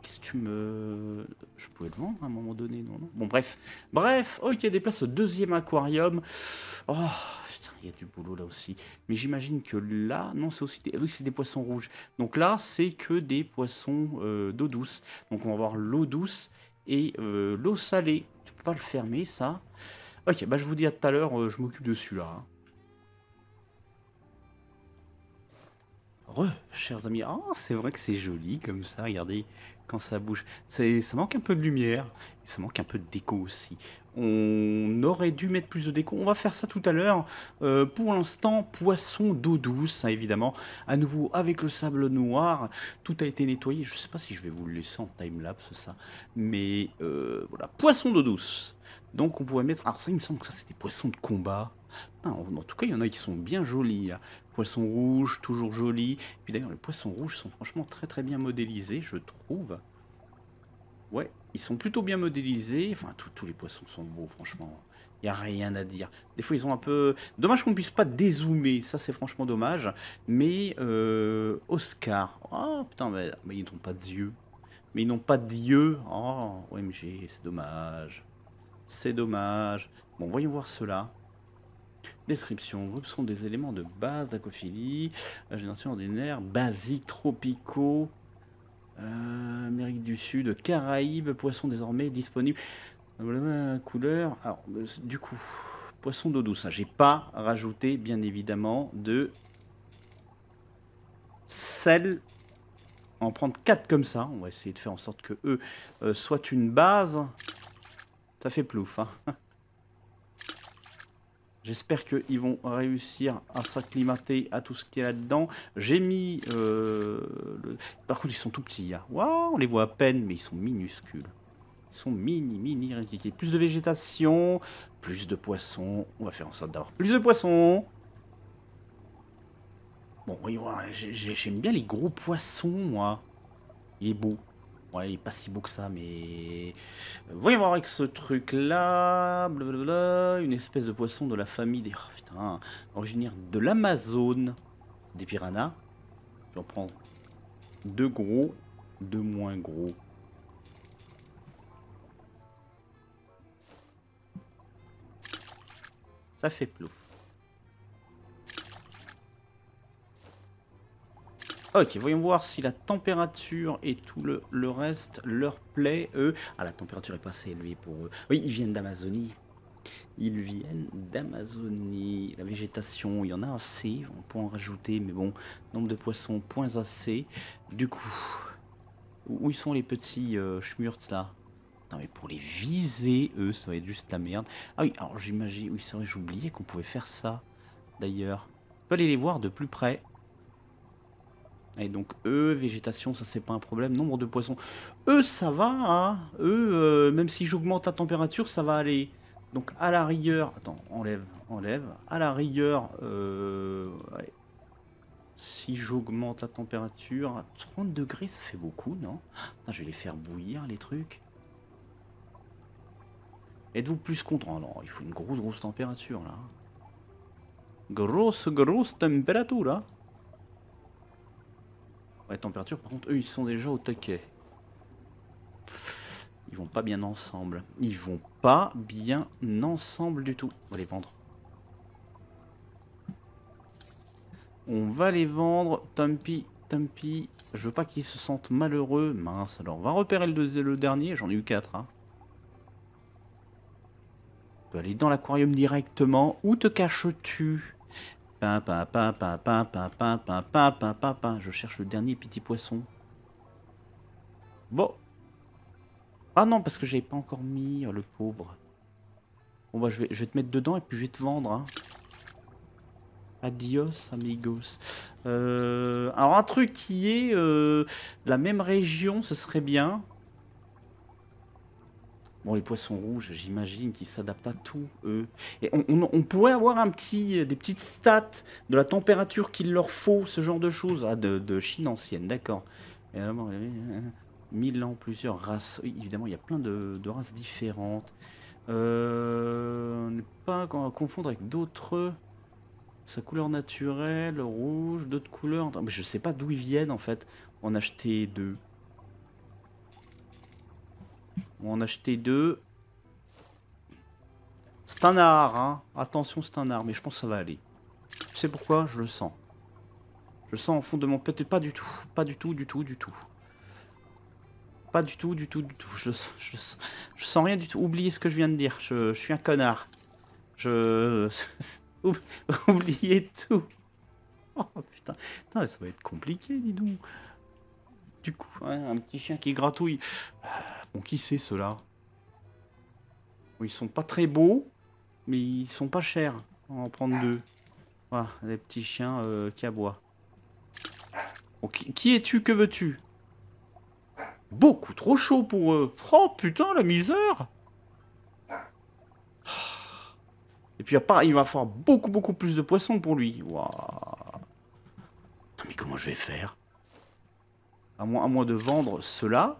Qu'est-ce que tu me... Je pouvais le vendre à un moment donné, non, Bon, bref. Bref, ok, déplace au deuxième aquarium. Oh, putain, il y a du boulot là aussi. Mais j'imagine que là... Non, c'est aussi des... Oui, c'est des poissons rouges. Donc là, c'est que des poissons euh, d'eau douce. Donc on va avoir l'eau douce et euh, l'eau salée. Tu peux pas le fermer, ça Ok, bah je vous dis à tout à l'heure, je m'occupe de celui-là. Hein. Re, chers amis. Ah, c'est vrai que c'est joli comme ça, regardez quand ça bouge. Ça manque un peu de lumière, et ça manque un peu de déco aussi. On aurait dû mettre plus de déco, on va faire ça tout à l'heure. Euh, pour l'instant, poisson d'eau douce, hein, évidemment. À nouveau, avec le sable noir, tout a été nettoyé. Je ne sais pas si je vais vous le laisser en time-lapse, ça. Mais euh, voilà, poisson d'eau douce. Donc on pourrait mettre... Alors ça, il me semble que ça, c'est des poissons de combat. Ah, en tout cas, il y en a qui sont bien jolis. Hein. Poissons rouges, toujours joli. Et puis d'ailleurs, les poissons rouges sont franchement très très bien modélisés, je trouve. Ouais, ils sont plutôt bien modélisés. Enfin, tous les poissons sont beaux, franchement. Il n'y a rien à dire. Des fois, ils ont un peu... Dommage qu'on ne puisse pas dézoomer. Ça, c'est franchement dommage. Mais euh, Oscar... Oh, putain, mais, ils n'ont pas de yeux. Mais ils n'ont pas d'yeux. Oh, OMG, c'est dommage. C'est dommage. Bon, voyons voir cela. Description. Groupes sont des éléments de base d'acophilie, euh, génération ordinaire, basique, tropicaux, euh, Amérique du Sud, Caraïbes, poissons désormais disponibles. Euh, couleur. Alors, du coup, poisson d'eau douce. J'ai pas rajouté, bien évidemment, de sel. On va en prendre quatre comme ça. On va essayer de faire en sorte que eux soient une base. Ça fait plouf. Hein. <laughs> J'espère qu'ils vont réussir à s'acclimater à tout ce qui est là-dedans. J'ai mis... Euh, le... Par contre, ils sont tout petits. Hein. Wow, on les voit à peine, mais ils sont minuscules. Ils sont mini, mini, mini. Plus de végétation, plus de poissons. On va faire en sorte d'avoir plus de poissons. Bon, oui, j'aime bien les gros poissons, moi. Il est beau. Ouais, il est pas si beau que ça, mais... Euh, voyons voir avec ce truc-là... Une espèce de poisson de la famille des... Oh, putain, originaire de l'Amazone des piranhas. en prends deux gros, deux moins gros. Ça fait plouf. Ok, voyons voir si la température et tout le, reste leur plaît, eux. Ah, la température est pas assez élevée pour eux. Oui, ils viennent d'Amazonie. Ils viennent d'Amazonie. La végétation, il y en a assez. On peut en rajouter, mais bon, nombre de poissons, points assez. Du coup, où sont les petits euh, schmurts là non mais pour les viser, eux, ça va être juste la merde. Ah oui, alors j'imagine, oui c'est vrai, j'oubliais qu'on pouvait faire ça, d'ailleurs. On peut aller les voir de plus près. Et donc eux, végétation, ça c'est pas un problème. Nombre de poissons. Eux, ça va. Hein e, eux, même si j'augmente la température, ça va aller. Donc à la rigueur... Attends, enlève, enlève. À la rigueur... Euh, Si j'augmente la température à 30 degrés, ça fait beaucoup, non ah, Je vais les faire bouillir, les trucs. Êtes-vous plus content oh Non, il faut une grosse, grosse température, là. Grosse, grosse température, là la température, par contre, eux, ils sont déjà au taquet. Ils vont pas bien ensemble. Ils vont pas bien ensemble du tout. On va les vendre. On va les vendre. Tant pis, tant pis. Je veux pas qu'ils se sentent malheureux. Mince, alors on va repérer le, dernier. J'en ai eu quatre, Hein. On peut aller dans l'aquarium directement. Où te caches-tu je cherche le dernier petit poisson. Bon. Ah non, parce que j'ai pas encore mis le pauvre. Bon bah je vais, te mettre dedans et puis je vais te vendre. Adios amigos. alors un truc qui est de la même région, ce serait bien. Bon, les poissons rouges, j'imagine qu'ils s'adaptent à tout, eux. Et on, pourrait avoir un petit, euh, des petites stats de la température qu'il leur faut, ce genre de choses. Ah, de, Chine ancienne, d'accord. Euh, euh, mille ans, plusieurs races. évidemment, il y a plein de, races différentes. On n'est pas à confondre avec d'autres. Sa couleur naturelle, rouge, d'autres couleurs. Ah, je ne sais pas d'où ils viennent en fait. On a acheté deux. On va en acheter deux. C'est un art, hein. Attention, c'est un art, mais je pense que ça va aller. Tu sais pourquoi Je le sens. Je le sens en fond de mon... Peut-être pas du tout. Pas du tout, du tout, du tout. Pas du tout, du tout, du tout. Je, sens rien du tout. Oubliez ce que je viens de dire. Je, suis un connard. Je... <laughs> Oubliez tout. Oh putain. Non, ça va être compliqué, dis donc du coup, un petit chien qui gratouille. Ah, bon, qui c'est ceux-là Ils sont pas très beaux, mais ils sont pas chers. On va en prendre deux. Voilà, des petits chiens euh, qui aboient. qui, es-tu Que veux-tu Beaucoup trop chaud pour eux. Oh putain, la misère ah. Et puis à part, il va falloir beaucoup beaucoup plus de poissons pour lui. Waouh. Mais comment je vais faire à moins, moins de vendre cela.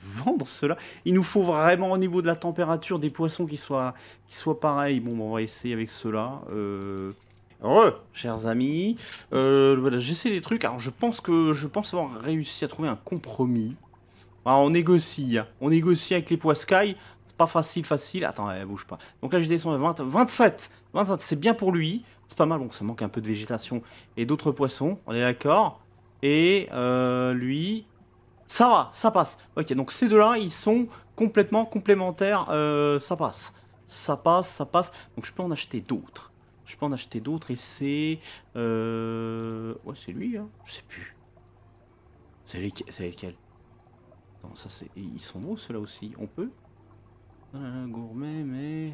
vendre cela. Il nous faut vraiment au niveau de la température des poissons qui soient, qui soient pareils. Bon, on va essayer avec cela. Euh... chers amis. Euh, voilà, J'essaie des trucs. Alors, je pense que je pense avoir réussi à trouver un compromis. Ah, on négocie. On négocie avec les poiscailles. C'est pas facile, facile. Attends, elle bouge pas. Donc là, j'ai descendu à 27. 27, c'est bien pour lui. C'est pas mal, bon, ça manque un peu de végétation et d'autres poissons, on est d'accord. Et euh, lui, ça va, ça passe. Ok, donc ces deux-là, ils sont complètement complémentaires, euh, ça passe. Ça passe, ça passe. Donc je peux en acheter d'autres. Je peux en acheter d'autres et c'est... Euh, ouais, c'est lui, hein. je sais plus. C'est lequel Non, ça c'est... Ils sont beaux ceux-là aussi, on peut Gourmet, mais...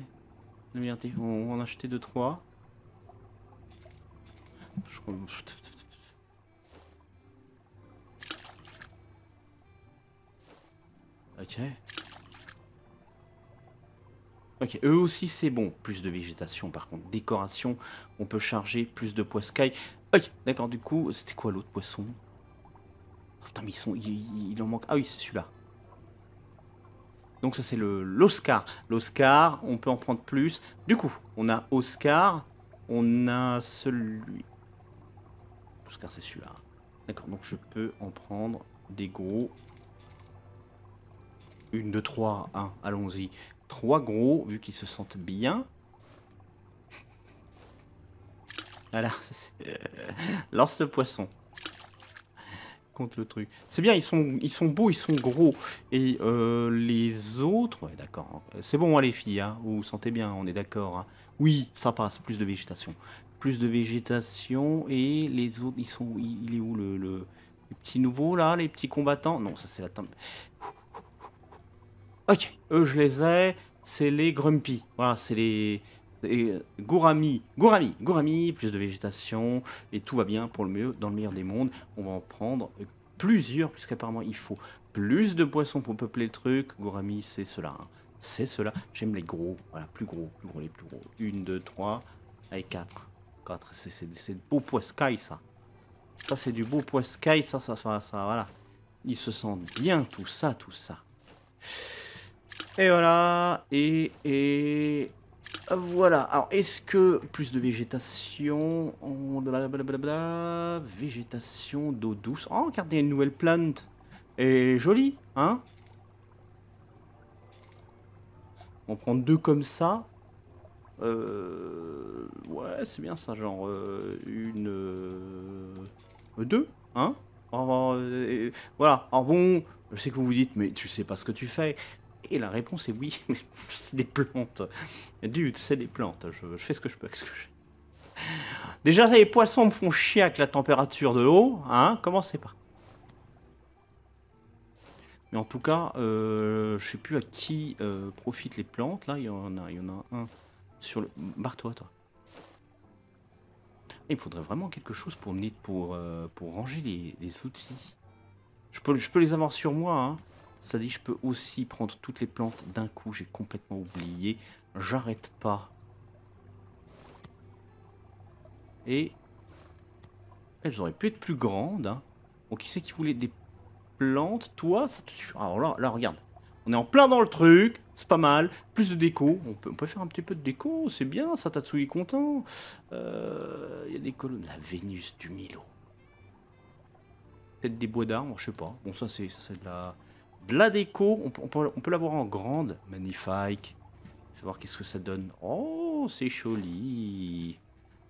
On va en acheter 2 trois Ok. Ok, eux aussi c'est bon. Plus de végétation par contre. Décoration, on peut charger plus de sky Ok, d'accord, du coup, c'était quoi l'autre poisson Putain, mais ils sont, il, en manque. Ah oui, c'est celui-là. Donc ça c'est l'Oscar. L'Oscar, on peut en prendre plus. Du coup, on a Oscar, on a celui car c'est celui-là. D'accord, donc je peux en prendre des gros. Une, deux, trois, un, allons-y. Trois gros, vu qu'ils se sentent bien. Voilà, <laughs> euh, lance le poisson. compte le truc. C'est bien, ils sont, ils sont beaux, ils sont gros. Et euh, les autres... d'accord. C'est bon, hein, les filles, hein. vous vous sentez bien, on est d'accord. Hein. Oui, ça passe, plus de végétation plus de végétation et les autres, ils sont, il est où le, petit nouveau là, les petits combattants Non, ça c'est la tombe Ok, eux je les ai, c'est les Grumpy. Voilà, c'est les gouramis euh, Gourami, Gourami, Gourami, plus de végétation, et tout va bien pour le mieux, dans le meilleur des mondes. On va en prendre plusieurs, puisqu'apparemment il faut plus de poissons pour peupler le truc. Gourami, c'est cela. Hein. C'est cela. J'aime les gros, voilà, plus gros, plus gros, les plus gros. Une, deux, trois, et quatre. C'est beau sky ça. Ça, c'est du beau poiscaille, ça, ça, ça, ça, voilà. Ils se sentent bien, tout ça, tout ça. Et voilà, et, et... Voilà, alors est-ce que plus de végétation, on... blablabla, végétation, d'eau douce, oh regardez une nouvelle plante, et jolie, hein On prend deux comme ça, euh, ouais, c'est bien ça, genre euh, une... Euh, deux, hein Voilà, alors bon, je sais que vous vous dites, mais tu sais pas ce que tu fais. Et la réponse est oui, <laughs> mais c'est des plantes. Dude, c'est des plantes, je, fais ce que je peux avec que Déjà, les poissons me font chier avec la température de l'eau, hein, commencez pas. Mais en tout cas, je sais plus à qui profitent les plantes, là, il y en a, il y en a un sur le. Barre-toi, toi. Il faudrait vraiment quelque chose pour, pour, euh, pour ranger les, outils. Je peux, je peux les avoir sur moi. Hein. Ça dit, je peux aussi prendre toutes les plantes d'un coup. J'ai complètement oublié. J'arrête pas. Et elles auraient pu être plus grandes. Hein. Bon, qui c'est qui voulait des plantes Toi, ça Alors là, regarde. On est en plein dans le truc, c'est pas mal. Plus de déco, on peut, faire un petit peu de déco, c'est bien, ça Tatsui est content. Euh, il y a des colonnes, la Vénus du Milo. Peut-être des bois d'armes, je sais pas. Bon, ça c'est de la, déco, on, peut, l'avoir en grande. Magnifique. Faut voir qu'est-ce que ça donne. Oh, c'est joli.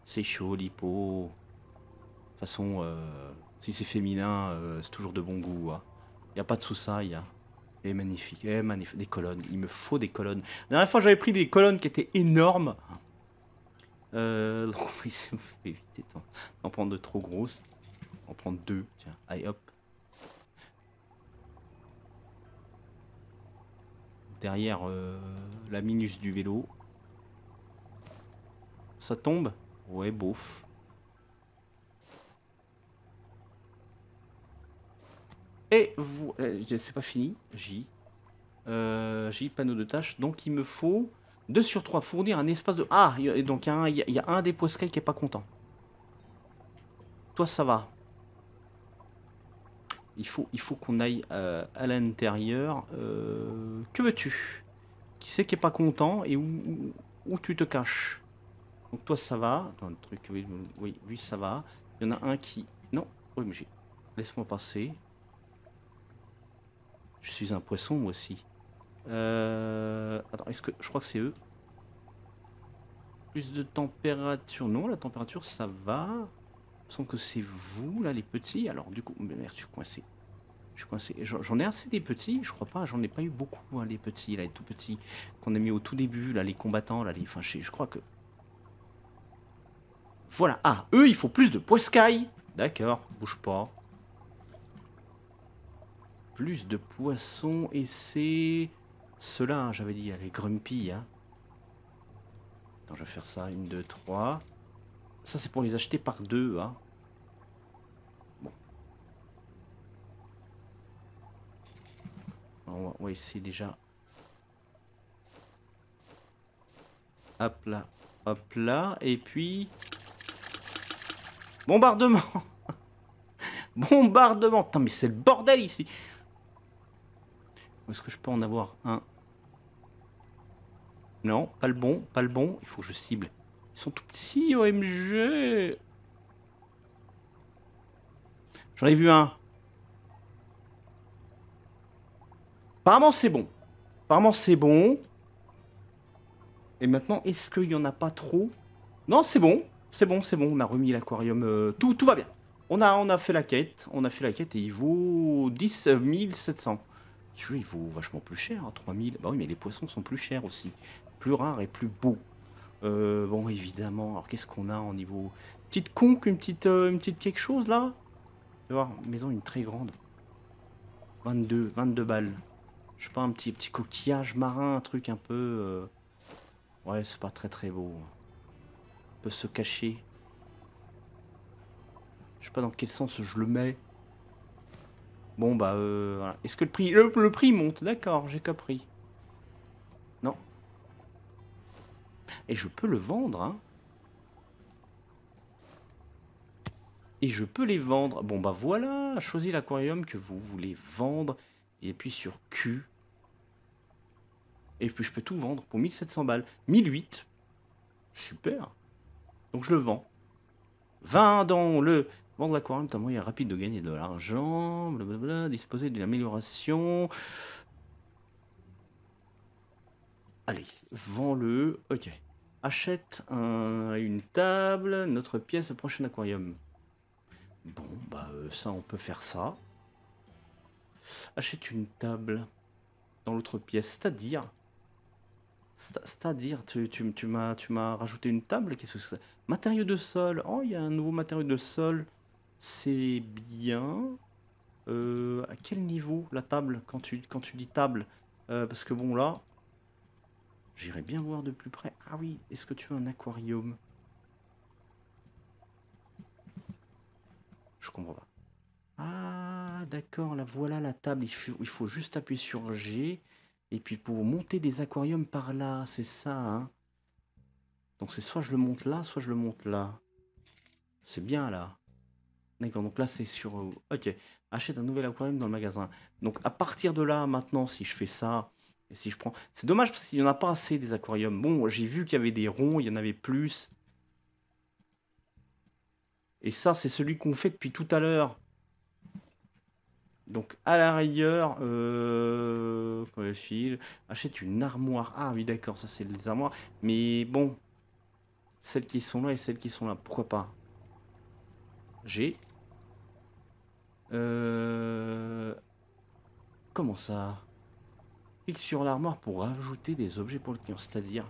C'est joli, peau. De toute façon, euh, si c'est féminin, euh, c'est toujours de bon goût. Hein. Il y n'y a pas de sous Hein est magnifique, magnifique. Des colonnes, il me faut des colonnes. La dernière fois, j'avais pris des colonnes qui étaient énormes. Euh, donc, <laughs> oui, éviter d'en prendre de trop grosses. En prendre deux, tiens. Allez, hop. Derrière euh, la minus du vélo. Ça tombe Ouais, beauf. Et vous... Euh, c'est pas fini. J. Euh, J, panneau de tâches. Donc il me faut 2 sur 3. Fournir un espace de... Ah, donc il y, a un des poiscailles qui est pas content. Toi, ça va. Il faut, il faut qu'on aille euh, à, l'intérieur. que veux-tu Qui c'est qui est pas content et où, tu te caches Donc toi, ça va. Dans le truc, oui, oui, lui, ça va. Il y en a un qui... Non, oui, mais Laisse-moi passer. Je suis un poisson, moi aussi. Euh... Attends, est-ce que... Je crois que c'est eux. Plus de température. Non, la température, ça va. Il me que c'est vous, là, les petits. Alors, du coup... merde, je suis coincé. Je suis coincé. J'en ai assez des petits, je crois pas. J'en ai pas eu beaucoup, hein, les petits, là, les tout petits. Qu'on a mis au tout début, là, les combattants, là, les... Enfin, je, crois que... Voilà. Ah, eux, il faut plus de poiscaille. D'accord, bouge pas plus de poissons et c'est... Cela, hein, j'avais dit, les grumpy. Hein. Attends, je vais faire ça, une, deux, trois. Ça, c'est pour les acheter par deux. Hein. Bon. On va, essayer déjà. Hop là, hop là, et puis... Bombardement <laughs> Bombardement Putain, mais c'est le bordel ici est-ce que je peux en avoir un Non, pas le bon, pas le bon. Il faut que je cible. Ils sont tout petits, OMG J'en ai vu un. Apparemment, c'est bon. Apparemment, c'est bon. Et maintenant, est-ce qu'il n'y en a pas trop Non, c'est bon. C'est bon, c'est bon. On a remis l'aquarium. Euh, tout, va bien. On a, on a fait la quête. On a fait la quête et il vaut 10 700 celui il vaut vachement plus cher, 3000. Hein, bah oui, mais les poissons sont plus chers aussi. Plus rares et plus beaux. Euh, bon, évidemment. Alors, qu'est-ce qu'on a en niveau. Petite conque, une petite, euh, une petite quelque chose là voir, maison une très grande. 22, 22 balles. Je sais pas, un petit, petit coquillage marin, un truc un peu. Euh, ouais, c'est pas très très beau. On peut se cacher. Je sais pas dans quel sens je le mets. Bon, bah, euh, Est-ce que le prix... Le, prix monte, d'accord, j'ai prix Non. Et je peux le vendre, hein. Et je peux les vendre. Bon, bah voilà, choisis l'aquarium que vous voulez vendre. Et puis sur Q. Et puis je peux tout vendre pour 1700 balles. 1008. Super. Donc je le vends. 20 dans le Vendre l'aquarium est un moyen rapide de gagner de l'argent, blablabla, disposer d'une amélioration. Allez, vends-le, ok. Achète une table, notre pièce prochain aquarium. Bon, bah euh, ça, on peut faire ça. Achète une table dans l'autre pièce, c'est-à-dire... C'est-à-dire, tu, tu, tu m'as rajouté une table Qu'est-ce que c'est Matériau de sol. Oh, il y a un nouveau matériau de sol c'est bien. Euh, à quel niveau la table quand tu, quand tu dis table euh, Parce que bon là, j'irai bien voir de plus près. Ah oui, est-ce que tu veux un aquarium Je comprends pas. Ah d'accord, la voilà la table. Il faut, il faut, juste appuyer sur G. Et puis pour monter des aquariums par là, c'est ça. Hein. Donc c'est soit je le monte là, soit je le monte là. C'est bien là. D'accord, donc là c'est sur... Euh, ok, achète un nouvel aquarium dans le magasin. Donc à partir de là, maintenant, si je fais ça, et si je prends... C'est dommage parce qu'il n'y en a pas assez des aquariums. Bon, j'ai vu qu'il y avait des ronds, il y en avait plus. Et ça, c'est celui qu'on fait depuis tout à l'heure. Donc à la rigueur, euh, le fil, achète une armoire. Ah oui d'accord, ça c'est les armoires. Mais bon, celles qui sont là et celles qui sont là, pourquoi pas J'ai euh, comment ça Clique sur l'armoire pour ajouter des objets pour le client, c'est-à-dire...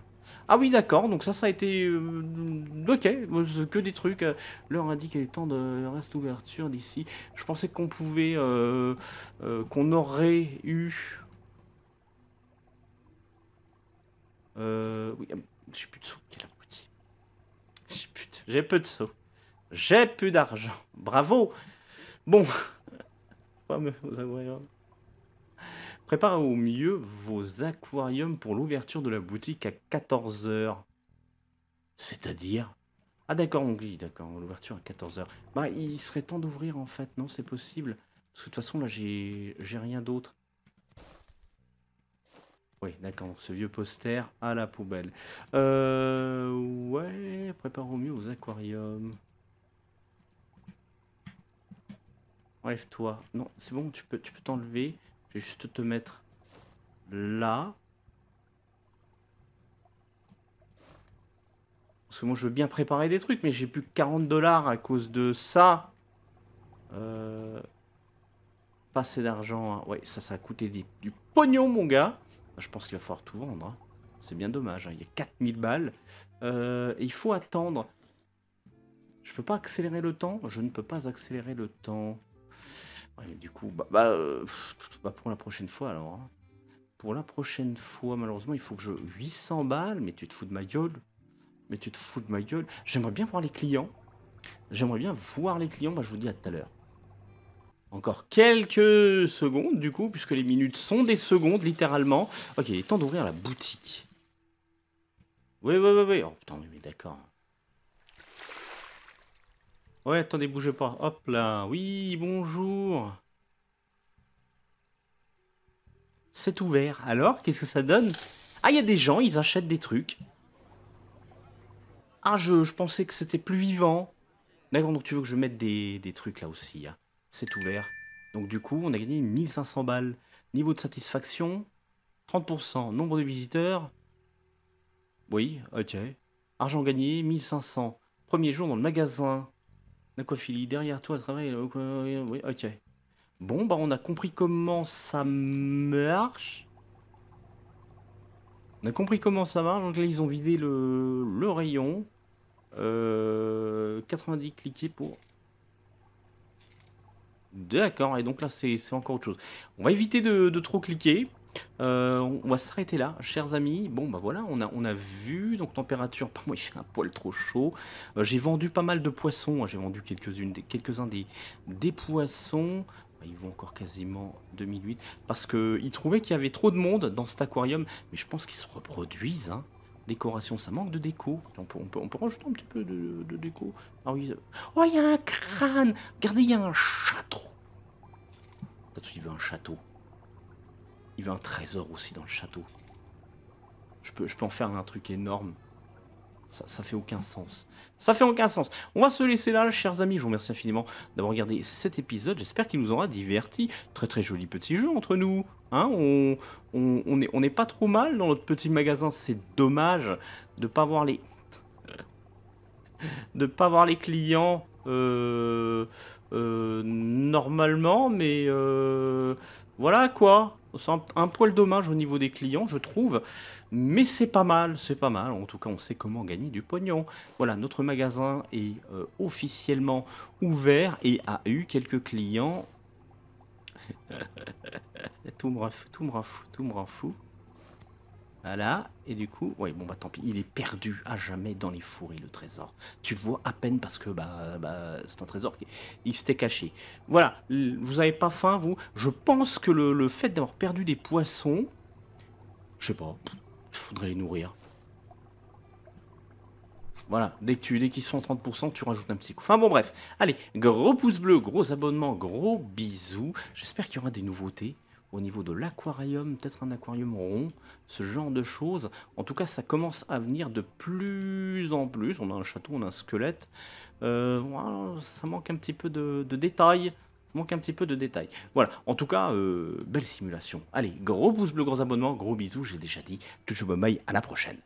Ah oui, d'accord, donc ça, ça a été... Euh, ok, que des trucs. Euh, l'heure indique le temps de reste ouverture d'ici. Je pensais qu'on pouvait... qu'on aurait eu... Oui, ah, j'ai plus de sous, quel abruti. J'ai peu de sous. J'ai plus d'argent. Bravo Bon, préparez <laughs> Prépare au mieux vos aquariums pour l'ouverture de la boutique à 14h. C'est-à-dire Ah d'accord, on glisse, d'accord, l'ouverture à 14h. Bah, il serait temps d'ouvrir en fait, non, c'est possible. Parce que de toute façon, là, j'ai rien d'autre. Oui, d'accord, ce vieux poster à la poubelle. Euh... Ouais, prépare au mieux vos aquariums. Enlève-toi. Non, c'est bon, tu peux tu peux t'enlever. Je vais juste te mettre là. Parce que moi, je veux bien préparer des trucs, mais j'ai plus que 40 dollars à cause de ça. Euh, pas assez d'argent. Hein. Ouais, ça, ça a coûté du pognon, mon gars. Je pense qu'il va falloir tout vendre. Hein. C'est bien dommage. Hein. Il y a 4000 balles. Euh, il faut attendre. Je peux pas accélérer le temps Je ne peux pas accélérer le temps du coup, bah, bah, euh, bah, pour la prochaine fois alors. Hein. Pour la prochaine fois, malheureusement, il faut que je 800 balles, mais tu te fous de ma gueule. Mais tu te fous de ma gueule. J'aimerais bien voir les clients. J'aimerais bien voir les clients. Bah, je vous dis à tout à l'heure. Encore quelques secondes, du coup, puisque les minutes sont des secondes, littéralement. Ok, il est temps d'ouvrir la boutique. Oui, oui, oui, oui. Oh putain, mais d'accord. Ouais, attendez, bougez pas. Hop là. Oui, bonjour. C'est ouvert. Alors, qu'est-ce que ça donne Ah, il y a des gens, ils achètent des trucs. Ah, je, je pensais que c'était plus vivant. D'accord, donc tu veux que je mette des, trucs là aussi. Hein. C'est ouvert. Donc du coup, on a gagné 1500 balles. Niveau de satisfaction, 30%. Nombre de visiteurs. Oui, ok. Argent gagné, 1500. Premier jour dans le magasin. Philly derrière toi, le travail. Euh, ok. Bon, bah on a compris comment ça marche. On a compris comment ça marche. Donc là, ils ont vidé le, le rayon. 90 euh, cliqués pour... D'accord, et donc là, c'est encore autre chose. On va éviter de, de trop cliquer. Euh, on va s'arrêter là, chers amis. Bon, bah voilà, on a, on a vu. Donc, température, <laughs> pas moi, il fait un poil trop chaud. Euh, j'ai vendu pas mal de poissons. J'ai vendu quelques quelques-uns des, des poissons bah, ils vont encore quasiment 2008 parce qu'ils trouvaient qu'il y avait trop de monde dans cet aquarium mais je pense qu'ils se reproduisent hein. décoration ça manque de déco on peut, on on rajouter un petit peu de, déco ah euh, oh il y a un crâne regardez il y a un château là ce il veut un château il veut un trésor aussi dans le château. Je peux, je peux en faire un truc énorme. Ça, ça fait aucun sens. Ça fait aucun sens. On va se laisser là, chers amis. Je vous remercie infiniment d'avoir regardé cet épisode. J'espère qu'il nous aura diverti. Très très joli petit jeu entre nous. Hein. on, on, est, on pas trop mal dans notre petit magasin. C'est dommage de pas voir les de pas voir les clients euh, euh, normalement, mais euh, voilà quoi. C'est un, poil dommage au niveau des clients, je trouve, mais c'est pas mal, c'est pas mal. En tout cas, on sait comment gagner du pognon. Voilà, notre magasin est euh, officiellement ouvert et a eu quelques clients. <laughs> tout me rend tout me rend fou, tout me rend fou. Voilà, et du coup, oui, bon bah tant pis, il est perdu à jamais dans les fourrés le trésor. Tu le vois à peine parce que bah, bah c'est un trésor qui il s'était caché. Voilà, vous n'avez pas faim vous Je pense que le, fait d'avoir perdu des poissons, je sais pas, il faudrait les nourrir. Voilà, dès qu'ils sont en 30%, tu rajoutes un petit coup. Enfin bon bref, allez, gros pouce bleu, gros abonnement, gros bisous. J'espère qu'il y aura des nouveautés au niveau de l'aquarium, peut-être un aquarium rond, ce genre de choses. En tout cas, ça commence à venir de plus en plus. On a un château, on a un squelette. Euh, ça manque un petit peu de, détails. Ça manque un petit peu de détails. Voilà, en tout cas, euh, belle simulation. Allez, gros pouce bleu, gros abonnement, gros bisous, j'ai déjà dit. bye, à la prochaine.